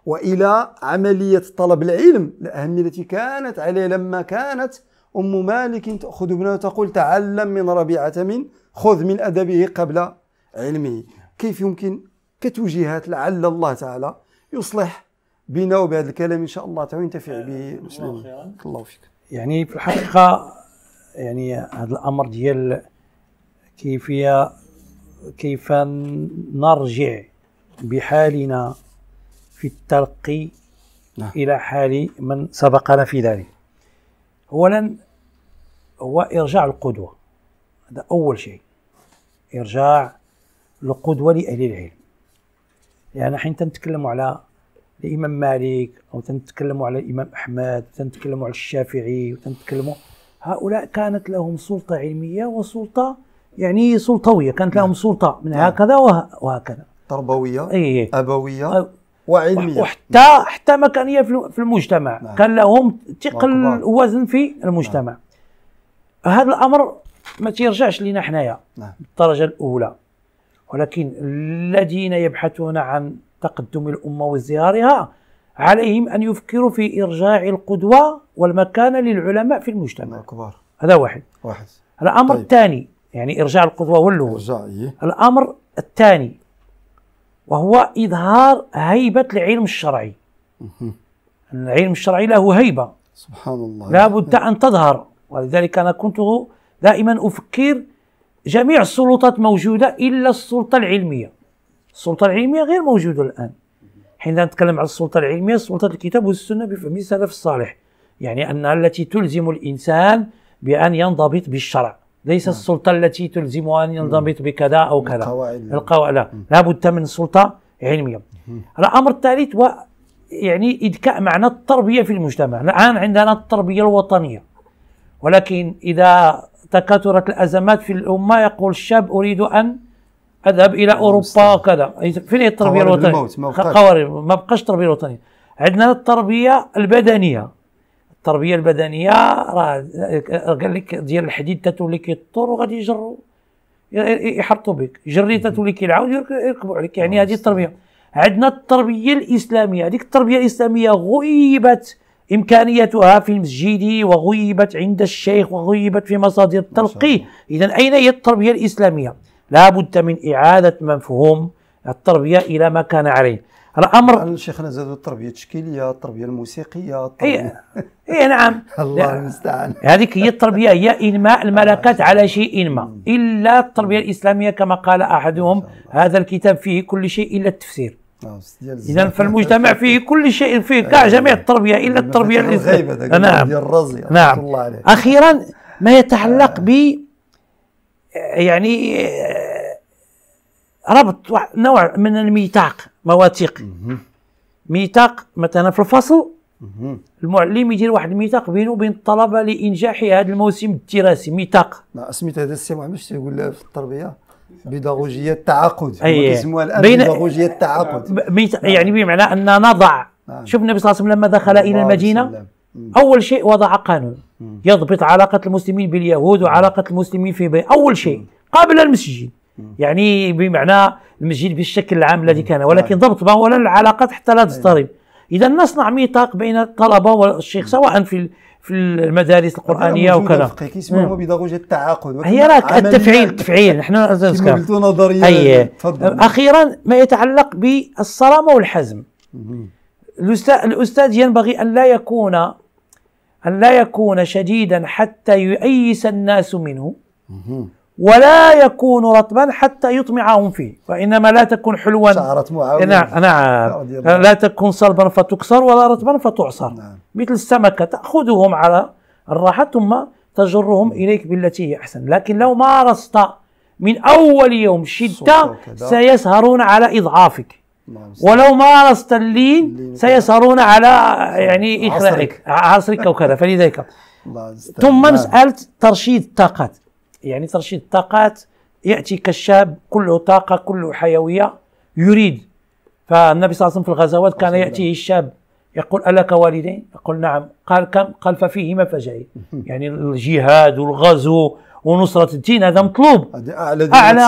وإلى عملية طلب العلم الأهمية التي كانت عليه لما كانت أم مالك تأخذ ابنها وتقول تعلم من ربيعة من خذ من أدبه قبل علمه كيف يمكن كتوجيهات لعل الله تعالى يصلح بنا وبهذا الكلام إن شاء الله تعالى وينتفع آه، به المسلمين الله نعم. فيك يعني في الحقيقة يعني هذا الأمر ديال كيفية كيف نرجع بحالنا في الترقي نعم. إلى حال من سبقنا في ذلك أولا هو إرجاع القدوة هذا أول شيء إرجاع لقدوة لأهل العلم يعني حين تنتكلموا على الإمام مالك أو تنتكلموا على الإمام أحمد تنتكلم على الشافعي وتنتكلموا هؤلاء كانت لهم سلطة علمية وسلطة يعني سلطوية كانت لهم نعم. سلطة من نعم. هكذا وهكذا تربوية أيه. إيه. أبوية وعلمية وحتى حتى مكانية في المجتمع نعم. كان لهم ثقل وزن في المجتمع نعم. هذا الأمر ما تيرجعش لنا حنايا بالدرجه نعم. الاولى ولكن الذين يبحثون عن تقدم الامه وازدهارها عليهم ان يفكروا في ارجاع القدوه والمكانه للعلماء في المجتمع الكبار نعم، هذا واحد واحد الامر طيب. الثاني يعني ارجاع القدوه هو الاول إيه؟ الامر الثاني وهو اظهار هيبه العلم الشرعي العلم الشرعي له هيبه سبحان الله لا بد ان تظهر ولذلك انا كنت دائما أفكر جميع السلطات موجودة إلا السلطة العلمية السلطة العلمية غير موجودة الآن حين نتكلم عن السلطة العلمية سلطة الكتاب والسنة بفهم السلف الصالح يعني أنها التي تلزم الإنسان بأن ينضبط بالشرع ليس نعم. السلطة التي تلزم أن ينضبط نعم. بكذا أو كذا القواعد لا لا لابد من سلطة علمية الأمر الثالث و يعني إدكاء معنى التربية في المجتمع الآن عندنا التربية الوطنية ولكن إذا تكاثرت الازمات في الامه يقول الشاب اريد ان اذهب الى اوروبا وكذا فين هي التربيه الوطنيه؟ قوارب ما بقاش التربيه الوطنيه عندنا التربيه البدنيه التربيه البدنيه راه قال لك ديال الحديد تتولي كيطور وغادي يجروا يحطوا بك جري تتولي كيعاود يركبوا عليك يعني هذه التربيه عندنا التربيه الاسلاميه هذيك التربيه الاسلاميه غيبت إمكانيتها في المسجد وغيبت عند الشيخ وغيبت في مصادر التلقيه إذا أين هي التربية الإسلامية؟ لا بد من إعادة مفهوم التربية إلى ما كان عليه الامر شيخنا زادوا التربيه التشكيليه التربيه الموسيقيه التربيه اي نعم الله المستعان هذيك هي التربيه هي انماء الملكات على شيء ما الا التربيه الاسلاميه كما قال احدهم هذا الكتاب فيه كل شيء الا التفسير نعم، اذا فالمجتمع فيه كل شيء فيه كاع أيوة. جميع التربيه الا التربيه اللي نعم الرزي نعم الله اخيرا ما يتعلق آه. ب يعني آه، ربط نوع من الميثاق مواثيق ميثاق مثلا في الفصل المعلم يدير واحد الميثاق بينه وبين الطلبه لانجاح هذا الموسم الدراسي ميثاق سميت هذا السي ما عمرش تيقول في التربيه بيداغوجيه التعاقد يسموها الان بيداغوجيه التعاقد يعني بمعنى نعم. ان نضع نعم. شوف النبي صلى الله عليه وسلم لما دخل الى المدينه اول شيء وضع قانون يضبط علاقه المسلمين باليهود وعلاقه المسلمين في بي اول شيء قبل المسجد يعني بمعنى المسجد بالشكل العام الذي كان نعم. ولكن ضبط اولا العلاقات حتى لا تضطرب اذا نصنع ميثاق بين الطلبه والشيخ سواء في في المدارس القرانيه وكذا اسمه بضجه التعاقد هي راك التفعيل التفعيل احنا قلت نظريه اخيرا ما يتعلق بالصرامه والحزم الاستاذ ينبغي ان لا يكون ان لا يكون شديدا حتى يؤيس الناس منه ولا يكون رطبا حتى يطمعهم فيه وإنما لا تكون حلوا شعرت معاوية نعم, نعم لا تكون صلبا فتكسر ولا رطبا فتعصر نعم. مثل السمكة تأخذهم على الراحة ثم تجرهم إليك بالتي هي أحسن لكن لو مارست من أول يوم شدة سيسهرون على إضعافك نعم. ولو مارست اللين سيسهرون على يعني إخلاعك عصرك وكذا فلذلك ثم مسألة نعم. ترشيد الطاقات يعني ترشيد الطاقات ياتي كالشاب كله طاقه كله حيويه يريد فالنبي صلى الله عليه وسلم في الغزوات كان ياتيه الشاب يقول ألك والدين؟ يقول نعم قال كم؟ قال ففيهما فجعل يعني الجهاد والغزو ونصرة الدين هذا مطلوب أعلى, أعلى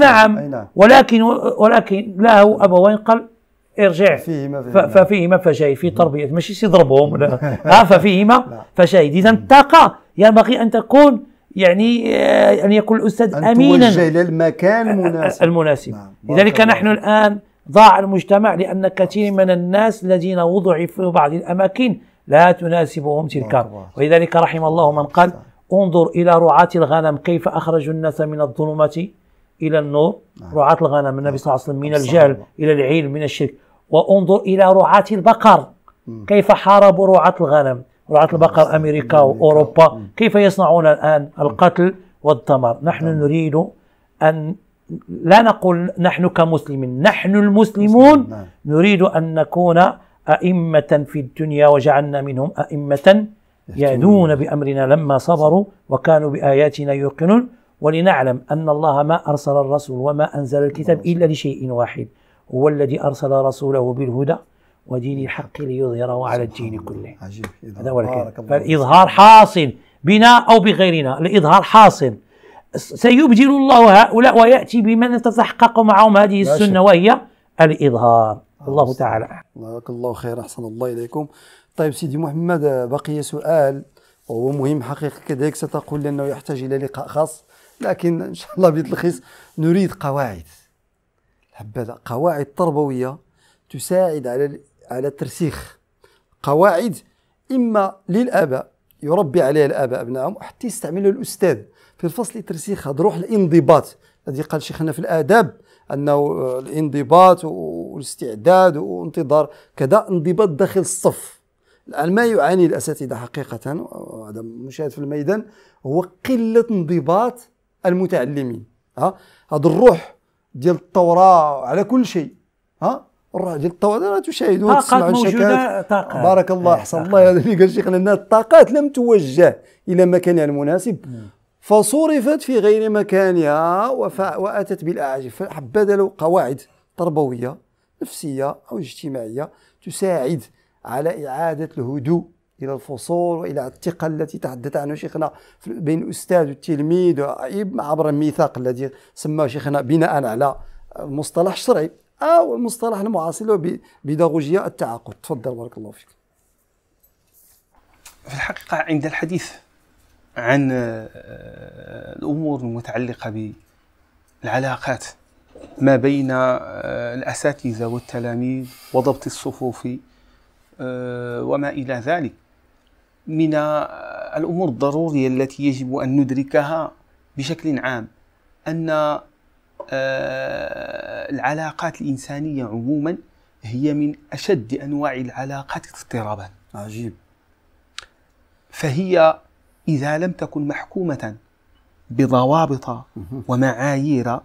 نعم. نعم ولكن ولكن له أبوين قال ارجع فيهما ففيهما فجاي في تربية ماشي يضربهم آه، ففيهما نعم. فجاي إذا الطاقة ينبغي أن تكون يعني آه، ان يكون الاستاذ أن امينا توجه للمكان المناسب المناسب نعم. لذلك نحن الان ضاع المجتمع لان كثير من الناس الذين وضعوا في بعض الاماكن لا تناسبهم تلك ولذلك رحم الله من قال انظر الى رعاة الغنم كيف اخرجوا الناس من الظلمات الى النور نعم. رعاة الغنم النبي صلى الله عليه وسلم من الجهل الى العلم من الشرك وانظر الى رعاة البقر كيف حاربوا رعاة الغنم رعاة البقر أمريكا وأوروبا كيف يصنعون الآن القتل والدمار نحن نعم. نريد أن لا نقول نحن كمسلمين نحن المسلمون نعم. نريد أن نكون أئمة في الدنيا وجعلنا منهم أئمة يهدون بأمرنا لما صبروا وكانوا بآياتنا يوقنون ولنعلم أن الله ما أرسل الرسول وما أنزل الكتاب إلا لشيء واحد هو الذي أرسل رسوله بالهدى ودين الحق ليظهره على الدين كله عجيب هذا هو فالإظهار حاصل بنا أو بغيرنا الإظهار حاصل سيبدل الله هؤلاء ويأتي بمن تتحقق معهم هذه السنة وهي الإظهار آه، الله تعالى بارك الله خير أحسن الله إليكم طيب سيدي محمد بقي سؤال وهو مهم حقيقة كذلك ستقول لأنه يحتاج إلى لقاء خاص لكن إن شاء الله بتلخيص نريد قواعد هبذا قواعد تربوية تساعد على على ترسيخ قواعد إما للآباء يربي عليها الآباء أبنائهم حتى يستعملها الأستاذ في الفصل لترسيخ هذا روح الانضباط الذي قال شيخنا في الآداب أنه الانضباط والاستعداد وانتظار كذا انضباط داخل الصف الآن ما يعاني الأساتذة حقيقة وهذا مشاهد في الميدان هو قلة انضباط المتعلمين ها هذا الروح ديال الثورة على كل شيء ها الراجل طوال راه تشاهدون تسمعوا موجوده طاقات بارك الله إيه، احسن الله هذا اللي قال شيخنا ان الطاقات لم توجه الى مكانها المناسب يعني فصرفت في غير مكانها واتت فحبذا بدلوا قواعد تربويه نفسيه او اجتماعيه تساعد على اعاده الهدوء الى الفصول والى الثقه التي تحدث عنه شيخنا بين الاستاذ والتلميذ عبر الميثاق الذي سماه شيخنا بناء على المصطلح الشرعي أو آه، المصطلح المعاصر له بيداغوجيا التعاقد تفضل بارك الله فيك في الحقيقة عند الحديث عن آه، الأمور المتعلقة بالعلاقات ما بين آه، الأساتذة والتلاميذ وضبط الصفوف وما إلى ذلك من الأمور الضرورية التي يجب أن ندركها بشكل عام أن آه، العلاقات الانسانيه عموما هي من اشد انواع العلاقات اضطرابا عجيب فهي اذا لم تكن محكومه بضوابط ومعايير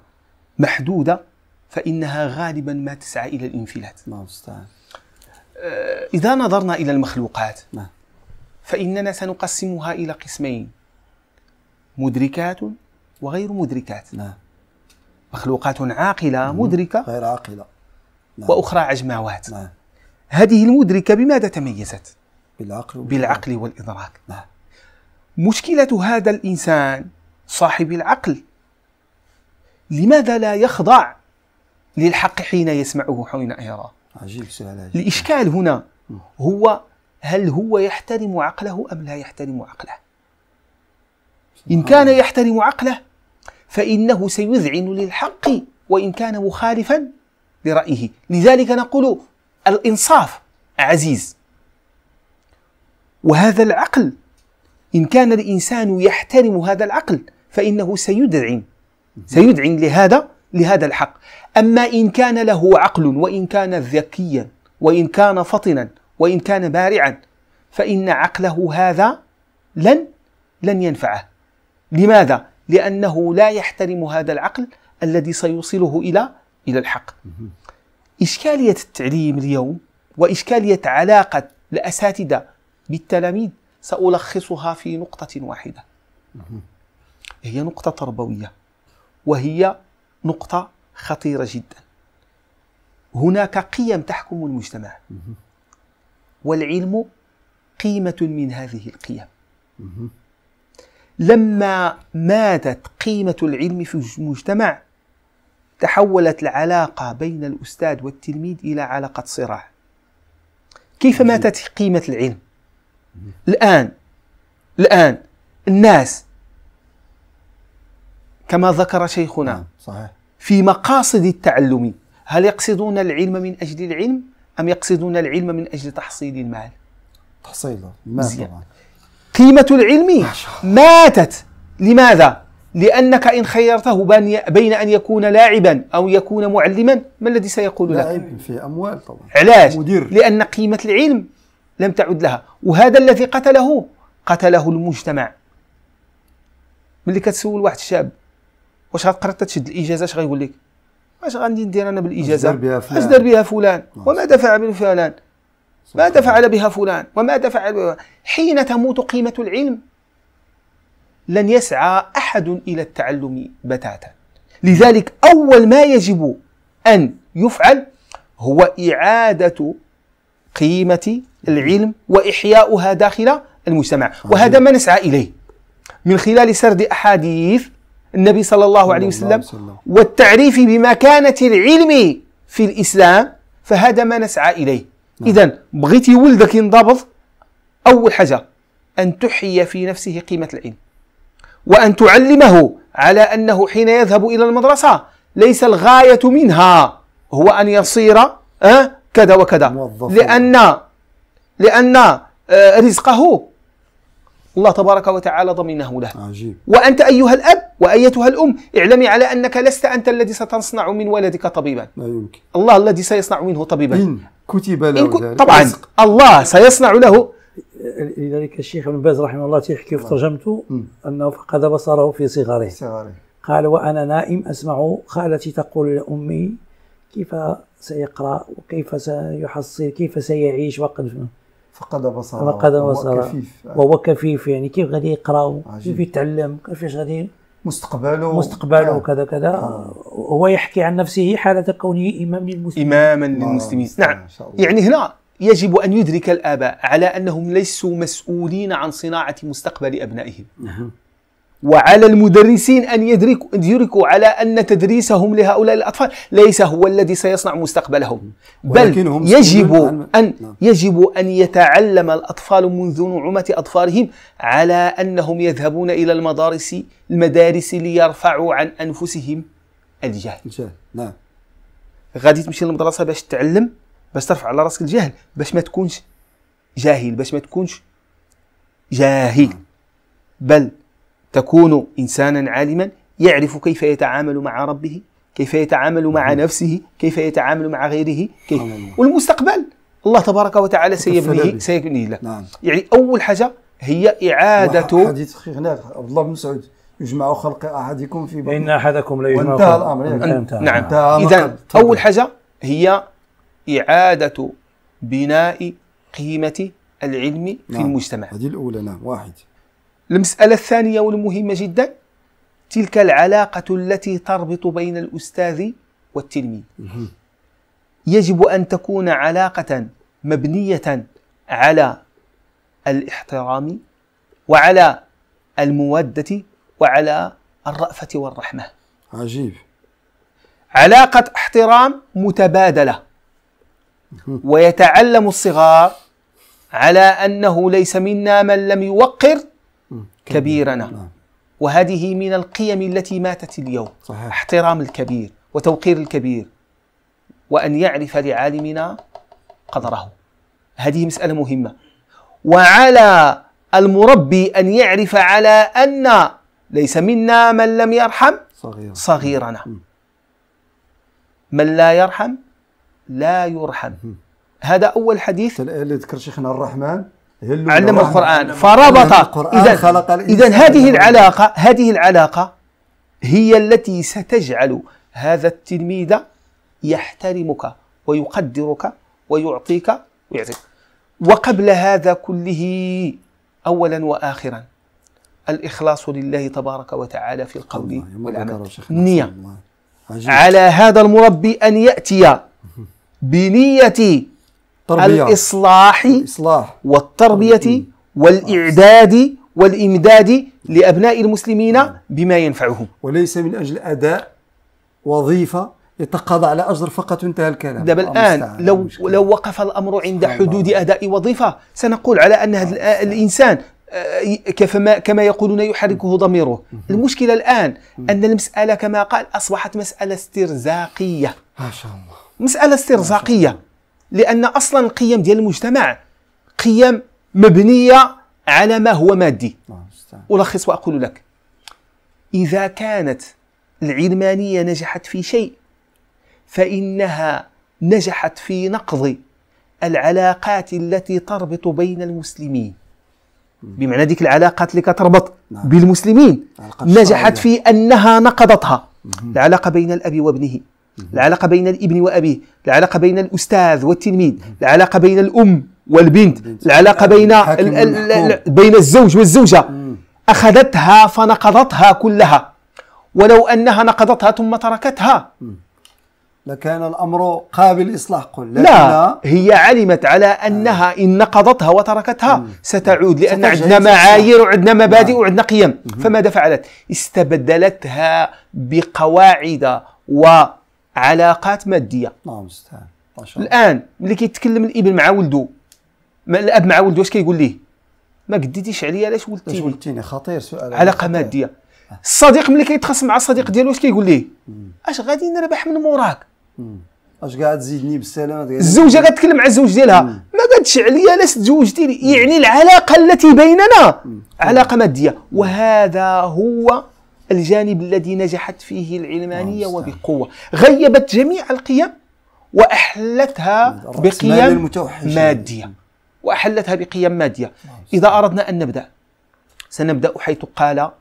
محدوده فانها غالبا ما تسعى الى الانفلات ما آه، اذا نظرنا الى المخلوقات ما. نعم. فاننا سنقسمها الى قسمين مدركات وغير مدركات نعم مخلوقات عاقلة مدركة غير عاقلة نعم. وأخرى عجماوات نعم. هذه المدركة بماذا تميزت؟ بالعقل بالعقل والإدراك نعم. مشكلة هذا الإنسان صاحب العقل لماذا لا يخضع للحق حين يسمعه حين يراه؟ عجيب سؤال عجيب. الإشكال هنا هو هل هو يحترم عقله أم لا يحترم عقله؟ إن كان يحترم عقله فإنه سيذعن للحق وإن كان مخالفا لرأيه لذلك نقول الإنصاف عزيز وهذا العقل إن كان الإنسان يحترم هذا العقل فإنه سيدعن سيدعن لهذا لهذا الحق أما إن كان له عقل وإن كان ذكيا وإن كان فطنا وإن كان بارعا فإن عقله هذا لن لن ينفعه لماذا؟ لأنه لا يحترم هذا العقل الذي سيوصله إلى إلى الحق إشكالية التعليم اليوم وإشكالية علاقة الأساتذة بالتلاميذ سألخصها في نقطة واحدة هي نقطة تربوية وهي نقطة خطيرة جدا هناك قيم تحكم المجتمع والعلم قيمة من هذه القيم لما ماتت قيمة العلم في المجتمع تحولت العلاقة بين الأستاذ والتلميذ إلى علاقة صراع كيف ماتت قيمة العلم الآن الآن الناس كما ذكر شيخنا نعم، صحيح في مقاصد التعلم هل يقصدون العلم من أجل العلم أم يقصدون العلم من أجل تحصيل المال تحصيل المال قيمة العلم ماتت لماذا؟ لأنك إن خيرته بين أن يكون لاعبا أو يكون معلما ما الذي سيقول لك؟ لاعب في أموال طبعا علاش؟ مدير. لأن قيمة العلم لم تعد لها وهذا الذي قتله قتله المجتمع ملي كتسول واحد الشاب واش غتقرا تشد الاجازه اش غيقول لك اش غادي ندير انا بالاجازه اش دار بها فلان, دار بها فلان نعم. وما دفع من فلان ماذا فعل بها فلان وماذا فعل بها حين تموت قيمة العلم لن يسعى أحد إلى التعلم بتاتا لذلك أول ما يجب أن يفعل هو إعادة قيمة العلم وإحياؤها داخل المجتمع وهذا ما نسعى إليه من خلال سرد أحاديث النبي صلى الله عليه وسلم والتعريف بمكانة العلم في الإسلام فهذا ما نسعى إليه نعم. اذا بغيتي ولدك ينضبط اول حاجه ان تحيي في نفسه قيمه العلم وان تعلمه على انه حين يذهب الى المدرسه ليس الغايه منها هو ان يصير أه كذا وكذا موظفين. لان لان آه، رزقه الله تبارك وتعالى ضمنه له عجيب. وأنت أيها الأب وأيتها الأم اعلمي على أنك لست أنت الذي ستصنع من ولدك طبيبا لا يمكن. الله الذي سيصنع منه طبيبا كتب له ذلك طبعا رزق. الله سيصنع له لذلك الشيخ ابن باز رحمه الله تيحكي في ترجمته انه فقد بصره في صغره صغره قال وانا نائم اسمع خالتي تقول لامي كيف سيقرا وكيف سيحصل كيف سيعيش وقد فقد بصره فقد بصره وهو كفيف وهو كفيف يعني كيف غادي يقرا كيف يتعلم كيفاش غادي مستقبله مستقبله وكذا آه. كذا آه. هو يحكي عن نفسه حالة كونه إمام للمسلمين إماما آه. للمسلمين آه. نعم يعني هنا يجب أن يدرك الآباء على أنهم ليسوا مسؤولين عن صناعة مستقبل أبنائهم نعم. وعلى المدرسين أن يدركوا, يدركوا على أن تدريسهم لهؤلاء الأطفال ليس هو الذي سيصنع مستقبلهم بل يجب أن, نعم. يجب أن يتعلم الأطفال منذ نعومة أظفارهم على أنهم يذهبون إلى المدارس المدارس ليرفعوا عن أنفسهم الجهل الجهل نعم غادي تمشي للمدرسة باش تتعلم باش ترفع على راسك الجهل باش ما تكونش جاهل باش ما تكونش جاهل نعم. بل تكون إنسانا عالما يعرف كيف يتعامل مع ربه كيف يتعامل مع نفسه كيف يتعامل مع غيره كيف والمستقبل الله تبارك وتعالى سيبنيه سيبنيه له نعم. يعني أول حاجة هي إعادة حديث هنا عبد الله بن مسعود يجمع خلق أحدكم في بطن إن أحدكم لا يجمع وانتهى الأمر نعم إذا أول حاجة هي إعادة بناء قيمة العلم نعم. في المجتمع هذه الأولى نعم واحد المسألة الثانية والمهمة جدا تلك العلاقة التي تربط بين الأستاذ والتلميذ يجب أن تكون علاقة مبنية على الاحترام وعلى المودة وعلى الرأفة والرحمة عجيب علاقة احترام متبادلة ويتعلم الصغار على أنه ليس منا من لم يوقر كبيرنا نعم. نعم. وهذه من القيم التي ماتت اليوم صحيح. احترام الكبير وتوقير الكبير وأن يعرف لعالمنا قدره هذه مسألة مهمة وعلى المربي أن يعرف على أن ليس منا من لم يرحم صغير. صغيرنا من لا يرحم لا يرحم هذا أول حديث ذكر شيخنا الرحمن علم القرآن فربط إذا إذا هذه العلاقة هذه العلاقة هي التي ستجعل هذا التلميذ يحترمك ويقدرك ويعطيك ويعطيك وقبل هذا كله أولا وآخرا الإخلاص لله تبارك وتعالى في القول والعمل نية على هذا المربي أن يأتي بنية التربية. الإصلاح الإصلاح والتربية والإعداد والإمداد لأبناء المسلمين نعم. بما ينفعهم وليس من أجل أداء وظيفة يتقاضى على أجر فقط انتهى الكلام دابا الآن لو مشكلة. لو وقف الأمر عند حدود أداء وظيفة سنقول على أن هذا آه، الإنسان آه، كما كما يقولون يحركه ضميره المشكله الان ان المساله كما قال اصبحت مساله استرزاقيه ما شاء الله مساله استرزاقيه لان اصلا القيم ديال المجتمع قيم مبنيه على ما هو مادي آه، الخص واقول لك اذا كانت العلمانيه نجحت في شيء فانها نجحت في نقض العلاقات التي تربط بين المسلمين بمعنى ديك العلاقات اللي كتربط نعم. بالمسلمين نجحت في انها نقضتها العلاقه بين الاب وابنه العلاقة بين الابن وأبيه العلاقة بين الأستاذ والتلميذ العلاقة بين الأم والبنت العلاقة بين بين الزوج والزوجة أخذتها فنقضتها كلها ولو أنها نقضتها ثم تركتها لكان الأمر قابل إصلاح قل لا هي علمت على أنها آه. إن نقضتها وتركتها ستعود لأن عندنا معايير وعندنا نعم. مبادئ وعندنا قيم فماذا فعلت؟ استبدلتها بقواعد و علاقات ماديه اللهم المستعان الان ملي كيتكلم الابن مع ولده الاب مع ولده اش كيقول ليه ما قديتيش عليا علاش ولدتيني علاش ولدتيني خطير سؤال علاقه خطير. ماديه آه. الصديق ملي كيتخاصم مع الصديق ديالو اش كيقول ليه اش غادي نربح من موراك اش قاعد تزيدني بالسلامه الزوجه كتكلم مع الزوج ديالها ما قالتش عليا علاش تزوجتيني يعني العلاقه التي بيننا مم. علاقه ماديه وهذا هو الجانب الذي نجحت فيه العلمانية آه، وبقوة غيبت جميع القيم وأحلتها بقيم مادية وأحلتها بقيم مادية آه، إذا أردنا أن نبدأ سنبدأ حيث قال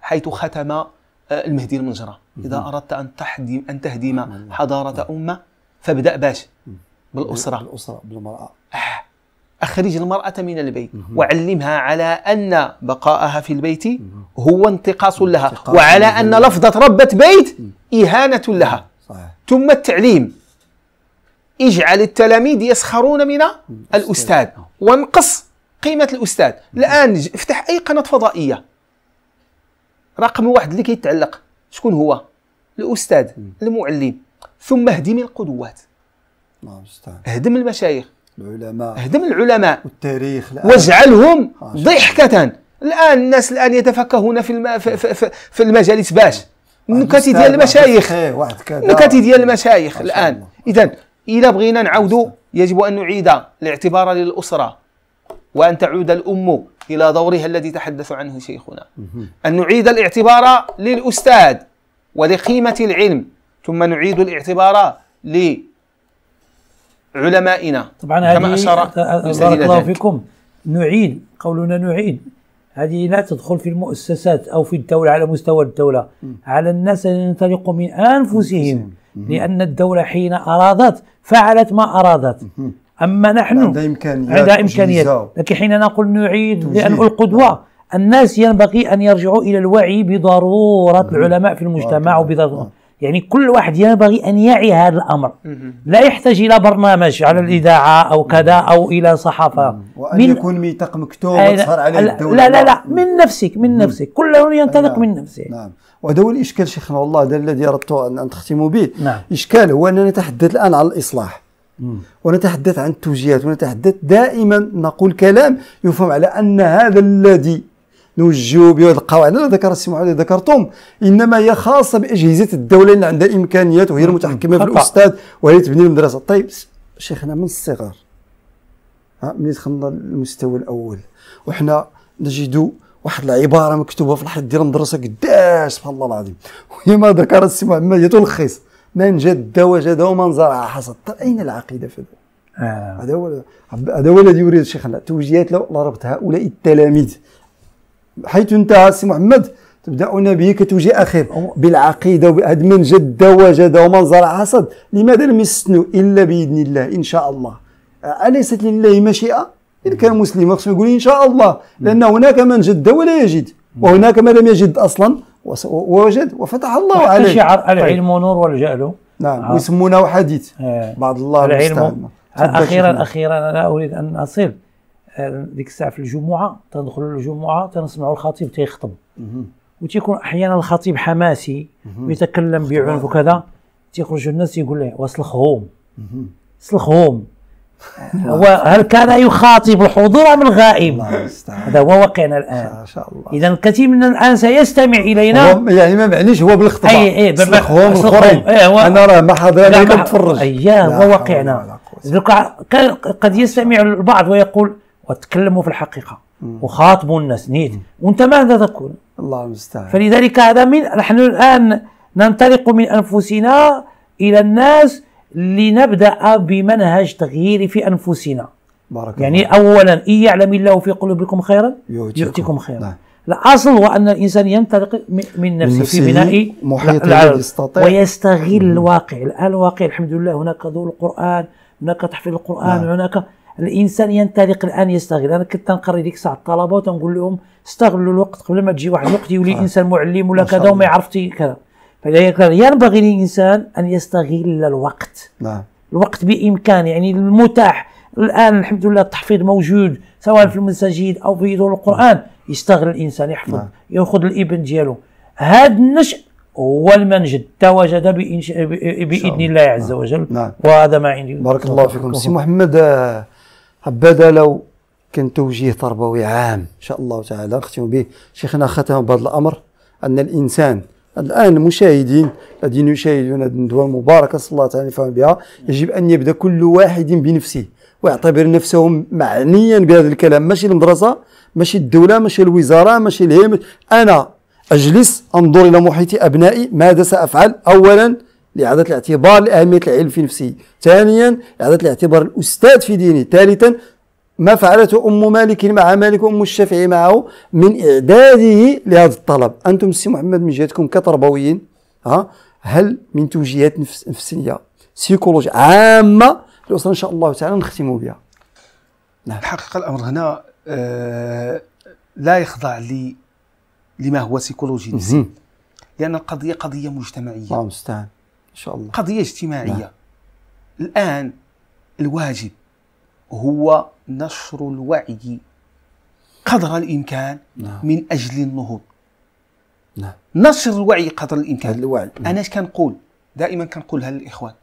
حيث ختم آه، المهدي المنجرة إذا أردت أن تحدم أن تهدم حضارة أمة فابدأ باش بالأسرة بالأسرة بالمرأة أخرج المرأة من البيت وعلمها على أن بقاءها في البيت هو انتقاص لها وعلى أن لفظة ربة بيت إهانة لها ثم التعليم اجعل التلاميذ يسخرون من الأستاذ وانقص قيمة الأستاذ الآن افتح أي قناة فضائية رقم واحد اللي كيتعلق شكون هو الأستاذ المعلم ثم اهدم القدوات نعم، هدم المشايخ العلماء اهدم العلماء والتاريخ الآن. واجعلهم آه، ضحكة الآن الناس الآن يتفكهون في الم... في, في, في المجالس باش النكت ديال المشايخ النكت ديال المشايخ الآن إذا إذا بغينا نعودوا يجب أن نعيد الاعتبار للأسرة وأن تعود الأم إلى دورها الذي تحدث عنه شيخنا أن نعيد الاعتبار للأستاذ ولقيمة العلم ثم نعيد الاعتبار ل علمائنا طبعا كما أشار بارك الله فيكم نعيد قولنا نعيد هذه لا تدخل في المؤسسات أو في الدولة على مستوى الدولة م. على الناس أن ينطلقوا من أنفسهم م. لأن الدولة حين أرادت فعلت ما أرادت م. أما نحن عندها إمكانيات عندها إمكانيات لكن حين نقول نعيد لأن القدوة الناس ينبغي أن يرجعوا إلى الوعي بضرورة العلماء في المجتمع آه، وبضرورة آه. يعني كل واحد ينبغي أن يعي هذا الأمر لا يحتاج إلى برنامج على الإذاعة أو كذا أو إلى صحافة وأن من يكون ميثاق مكتوب وتظهر عليه الدولة لا لا لا من نفسك من نفسك كله ينطلق نعم. من نفسه نعم وهذا هو الإشكال شيخنا والله هذا الذي أردت أن تختموا به نعم. الإشكال هو أننا نتحدث الآن عن الإصلاح ونتحدث عن التوجيهات ونتحدث دائما نقول كلام يفهم على أن هذا الذي نوجهوا بها القواعد انا ذكر السي محمد ذكرتم انما هي خاصه باجهزه الدوله اللي عندها امكانيات وهي المتحكمه في الاستاذ وهي تبني المدرسه طيب شيخنا من الصغر ملي دخلنا للمستوى الاول وحنا نجد واحد العباره مكتوبه في الحيط ديال المدرسه قداش سبحان الله العظيم وهي ما ذكرت السي محمد هي تلخص من جد وجد ومن زرع حصد طيب اين العقيده في هذا؟ آه. هذا هو هذا هو الذي يريد شيخنا توجيهات لربط هؤلاء التلاميذ حيث انتهى سي محمد تبدأون به كتوجي أخير بالعقيدة وبهذا من جد وجد ومن زرع حصد لماذا لم يستنوا إلا بإذن الله إن شاء الله أليست لله مشيئة؟ إن كان مسلم خصو يقول إن شاء الله لأن هناك من جد ولا يجد وهناك من لم يجد أصلا ووجد وفتح الله عليه شعر العلم طيب. نور والجهل نعم ويسمونه حديث آه. بعد الله العلم أخيرا أخيرا أنا أريد أن أصل آه، ديك الساعه في الجمعه تندخلوا للجمعه تنسمعوا الخطيب تيخطب وتيكون احيانا الخطيب حماسي ويتكلم بعنف وكذا تيخرج الناس يقول له واسلخهم سلخهم هل كان يخاطب الحضور ام الغائب؟ هذا هو واقعنا الان ما شاء الله اذا الكثير من الان سيستمع الينا يعني ما معنيش هو بالخطبه اي اي بالخطبه الاخرين انا راه ما حاضر انا كنتفرج اي هو واقعنا قد يستمع البعض ويقول وتكلموا في الحقيقه وخاطبوا الناس نيت وانت ماذا تقول؟ الله المستعان فلذلك هذا من نحن الان ننطلق من انفسنا الى الناس لنبدا بمنهج تغييري في انفسنا بارك يعني الله. اولا ان يعلم الله في قلوبكم خيرا يؤتكم خيرا نعم. الاصل هو ان الانسان ينطلق من نفسه, من نفسه في بناء محيط يستطيع ويستغل الواقع الان الواقع الحمد لله هناك ذو القران هناك تحفيظ القران نعم. هناك الانسان ينطلق الان يستغل انا كنت نقري ديك الساعه الطلبه وتنقول لهم استغلوا الوقت قبل ما تجي واحد الوقت يولي الانسان معلم ولا كذا وما يعرف كذا ينبغي للانسان ان يستغل الوقت نعم الوقت بامكانه يعني المتاح الان الحمد لله التحفيظ موجود سواء في المساجد او في دور القران يستغل الانسان يحفظ نعم. ياخذ الابن ديالو هذا النشء هو المنجد تواجد بإنش... باذن الله عز وجل نعم. وهذا ما عندي بارك الله فيكم سي محمد آه، هبدا لو كان توجيه تربوي عام ان شاء الله تعالى نختم به شيخنا ختم بهذا الامر ان الانسان الان المشاهدين الذين يشاهدون هذه الندوه المباركه صلى الله عليه وسلم بها يجب ان يبدا كل واحد بنفسه ويعتبر نفسه معنيا بهذا الكلام ماشي المدرسه ماشي الدوله ماشي الوزاره ماشي الهيمنة. انا اجلس انظر الى محيط ابنائي ماذا سافعل اولا لإعادة الاعتبار لأهمية العلم في نفسه ثانيا إعادة الاعتبار الأستاذ في دينه ثالثا ما فعلته أم مالك مع مالك وأم الشافعي معه من إعداده لهذا الطلب أنتم السي محمد من جهتكم كتربويين ها هل من توجيهات نفس نفسية سيكولوجية عامة الأسرة إن شاء الله تعالى نختم بها نعم. الحقيقة الأمر هنا آه لا يخضع لي لما هو سيكولوجي نفسي لأن القضية قضية مجتمعية الله المستعان إن شاء الله قضيه اجتماعيه لا. نعم. الان الواجب هو نشر الوعي قدر الامكان نعم. من اجل النهوض نعم. نشر الوعي قدر الامكان الوعي انا إيش كنقول دائما كنقولها للاخوان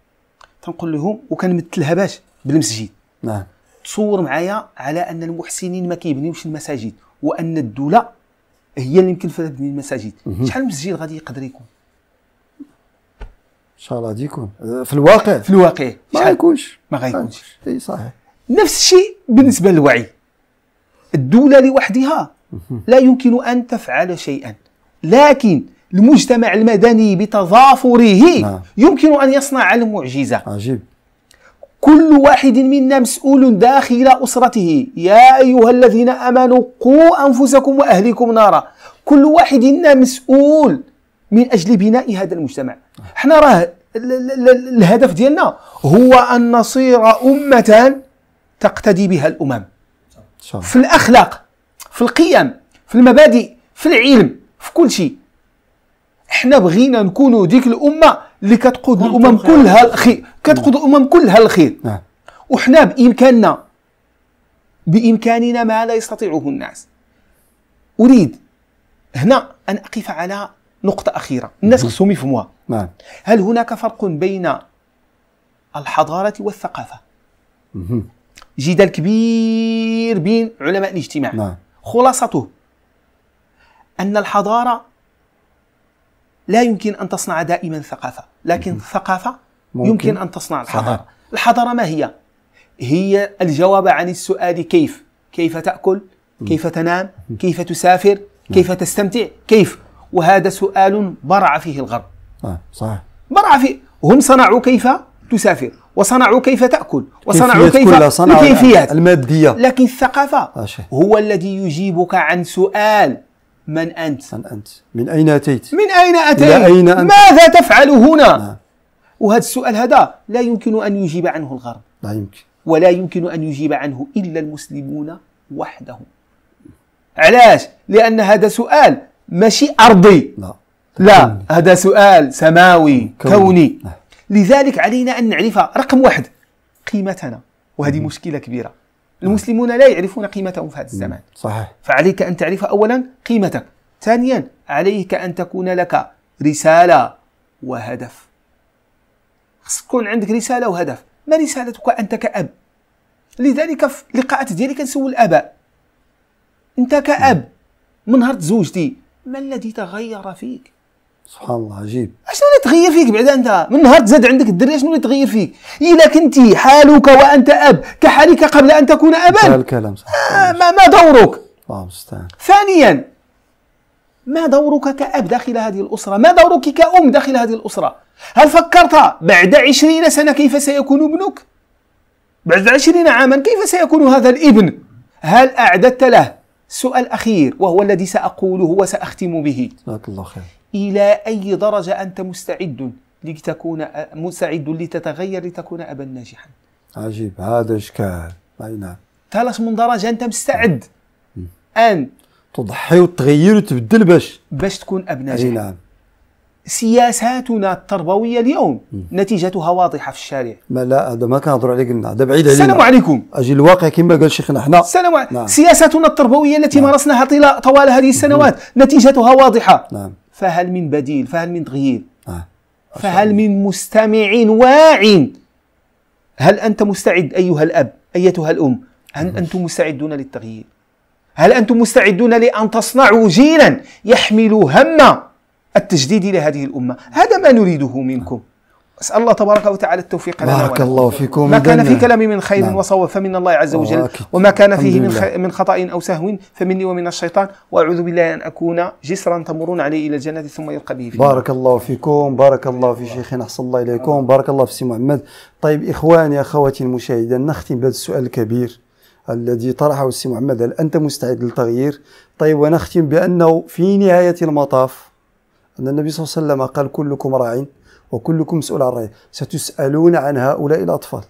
تنقول لهم وكنمثلها باش بالمسجد نعم تصور معايا على ان المحسنين ما كيبنيوش المساجد وان الدوله هي اللي يمكن فيها تبني المساجد شحال من غادي يقدر يكون شاء الله غادي يكون آه، في الواقع في الواقع ما غيكونش ما غيكونش اي صحيح نفس الشيء بالنسبه للوعي الدوله لوحدها لا يمكن ان تفعل شيئا لكن المجتمع المدني بتضافره نعم. يمكن ان يصنع المعجزه عجيب كل واحد منا مسؤول داخل اسرته يا ايها الذين امنوا قوا انفسكم واهليكم نارا كل واحد منا مسؤول من اجل بناء هذا المجتمع حنا راه الهدف ديالنا هو ان نصير امه تقتدي بها الامم في الاخلاق في القيم في المبادئ في العلم في كل شيء حنا بغينا نكونوا ديك الامه اللي كتقود نعم. الامم كلها الخير كتقود الامم نعم. كلها الخير وحنا بامكاننا بامكاننا ما لا يستطيعه الناس اريد هنا ان اقف على نقطة أخيرة الناس خصهم يفهموها نعم هل هناك فرق بين الحضارة والثقافة جدال كبير بين علماء الاجتماع نعم. خلاصته أن الحضارة لا يمكن أن تصنع دائما ثقافة لكن مم. الثقافة ممكن. يمكن أن تصنع الحضارة صحيح. الحضارة ما هي؟ هي الجواب عن السؤال كيف كيف تأكل كيف تنام كيف تسافر نعم. كيف تستمتع كيف وهذا سؤال برع فيه الغرب صح آه، صحيح برع فيه هم صنعوا كيف تسافر وصنعوا كيف تأكل وصنعوا كيف الكيفيات المادية لكن الثقافة أشي. آه، هو الذي يجيبك عن سؤال من أنت من أنت من أين أتيت من أين أتيت من أين أنت؟ ماذا تفعل هنا نعم. وهذا السؤال هذا لا يمكن أن يجيب عنه الغرب لا يمكن ولا يمكن أن يجيب عنه إلا المسلمون وحدهم علاش لأن هذا سؤال ماشي أرضي لا لا هذا سؤال سماوي كوني, كوني. لذلك علينا أن نعرف رقم واحد قيمتنا وهذه مشكلة كبيرة المسلمون لا يعرفون قيمتهم في هذا الزمان صحيح فعليك أن تعرف أولا قيمتك ثانيا عليك أن تكون لك رسالة وهدف خصك تكون عندك رسالة وهدف ما رسالتك أنت كأب لذلك في اللقاءات ديالي كنسول الآباء أنت كأب من نهار تزوجتي ما الذي تغير فيك؟ سبحان الله عجيب شنو اللي تغير فيك بعد انت من نهار تزاد عندك الدريه شنو اللي تغير فيك الا إيه، كنت حالك وانت اب كحالك قبل ان تكون ابا الكلام صح آه ما, ما دورك الله المستعان ثانيا ما دورك كأب داخل هذه الأسرة ما دورك كأم داخل هذه الأسرة هل فكرت بعد عشرين سنة كيف سيكون ابنك بعد عشرين عاما كيف سيكون هذا الابن هل أعددت له سؤال أخير وهو الذي سأقوله وسأختم به جزاك الله خير إلى أي درجة أنت مستعد لتكون مستعد لتتغير لتكون أبا ناجحا عجيب هذا إشكال أي نعم ثلاث من درجة أنت مستعد أن تضحي وتغير وتبدل باش باش تكون أب ناجح أي نعم سياساتنا التربويه اليوم نتيجتها واضحه في الشارع ما لا هذا ما كنهضروا عليه قلنا هذا بعيد علينا السلام عليكم اجي الواقع كما قال شيخنا حنا السلام عليكم نعم. سياساتنا التربويه التي نعم. مارسناها طوال هذه السنوات نعم. نتيجتها واضحه نعم. فهل من بديل فهل من تغيير نعم. فهل من مستمع واع هل انت مستعد ايها الاب ايتها الام هل انتم مستعدون للتغيير هل انتم مستعدون لان تصنعوا جيلا يحمل هم التجديد لهذه الأمة هذا ما نريده منكم أسأل الله تبارك وتعالى التوفيق لنا بارك الله فيكم ما كان في كلامي من خير نعم. وصواب فمن الله عز وجل وما كان فيه من, خ... من خطأ أو سهو فمني ومن الشيطان وأعوذ بالله أن أكون جسرا تمرون عليه إلى الجنة ثم يلقى به فيه. بارك الله فيكم بارك الله في شيخنا أحسن الله إليكم بارك الله في سي محمد طيب إخواني أخواتي المشاهدين نختم بهذا السؤال الكبير الذي طرحه السي محمد هل أنت مستعد للتغيير طيب ونختم بأنه في نهاية المطاف أن النبي صلى الله عليه وسلم قال كلكم راع وكلكم مسؤول عن الرعية ستسألون عن هؤلاء الأطفال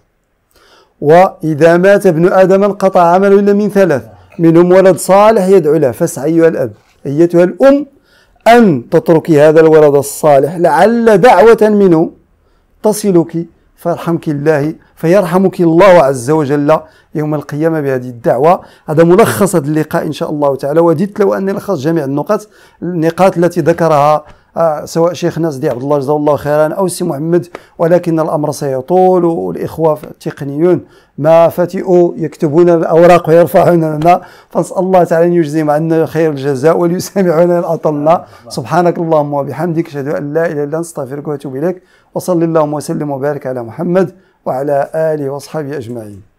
وإذا مات ابن آدم انقطع عمله إلا من ثلاث منهم ولد صالح يدعو له فاسعى أيها الأب أيتها الأم أن تتركي هذا الولد الصالح لعل دعوة منه تصلك فيرحمك الله فيرحمك الله عز وجل يوم القيامة بهذه الدعوة هذا ملخص هذا اللقاء إن شاء الله تعالى وددت لو أني لخص جميع النقاط النقاط التي ذكرها آه، سواء شيخنا سيدي عبد الله جزاه الله خيرا او سي محمد ولكن الامر سيطول والاخوه التقنيون ما فتئوا يكتبون الاوراق ويرفعون لنا فنسال الله تعالى ان يجزيهم عنا خير الجزاء وليسامحونا ان اطلنا آه، آه. سبحانك اللهم وبحمدك اشهد ان لا اله الا انت استغفرك واتوب اليك وصلى اللهم وسلم وبارك على محمد وعلى آله وأصحابه أجمعين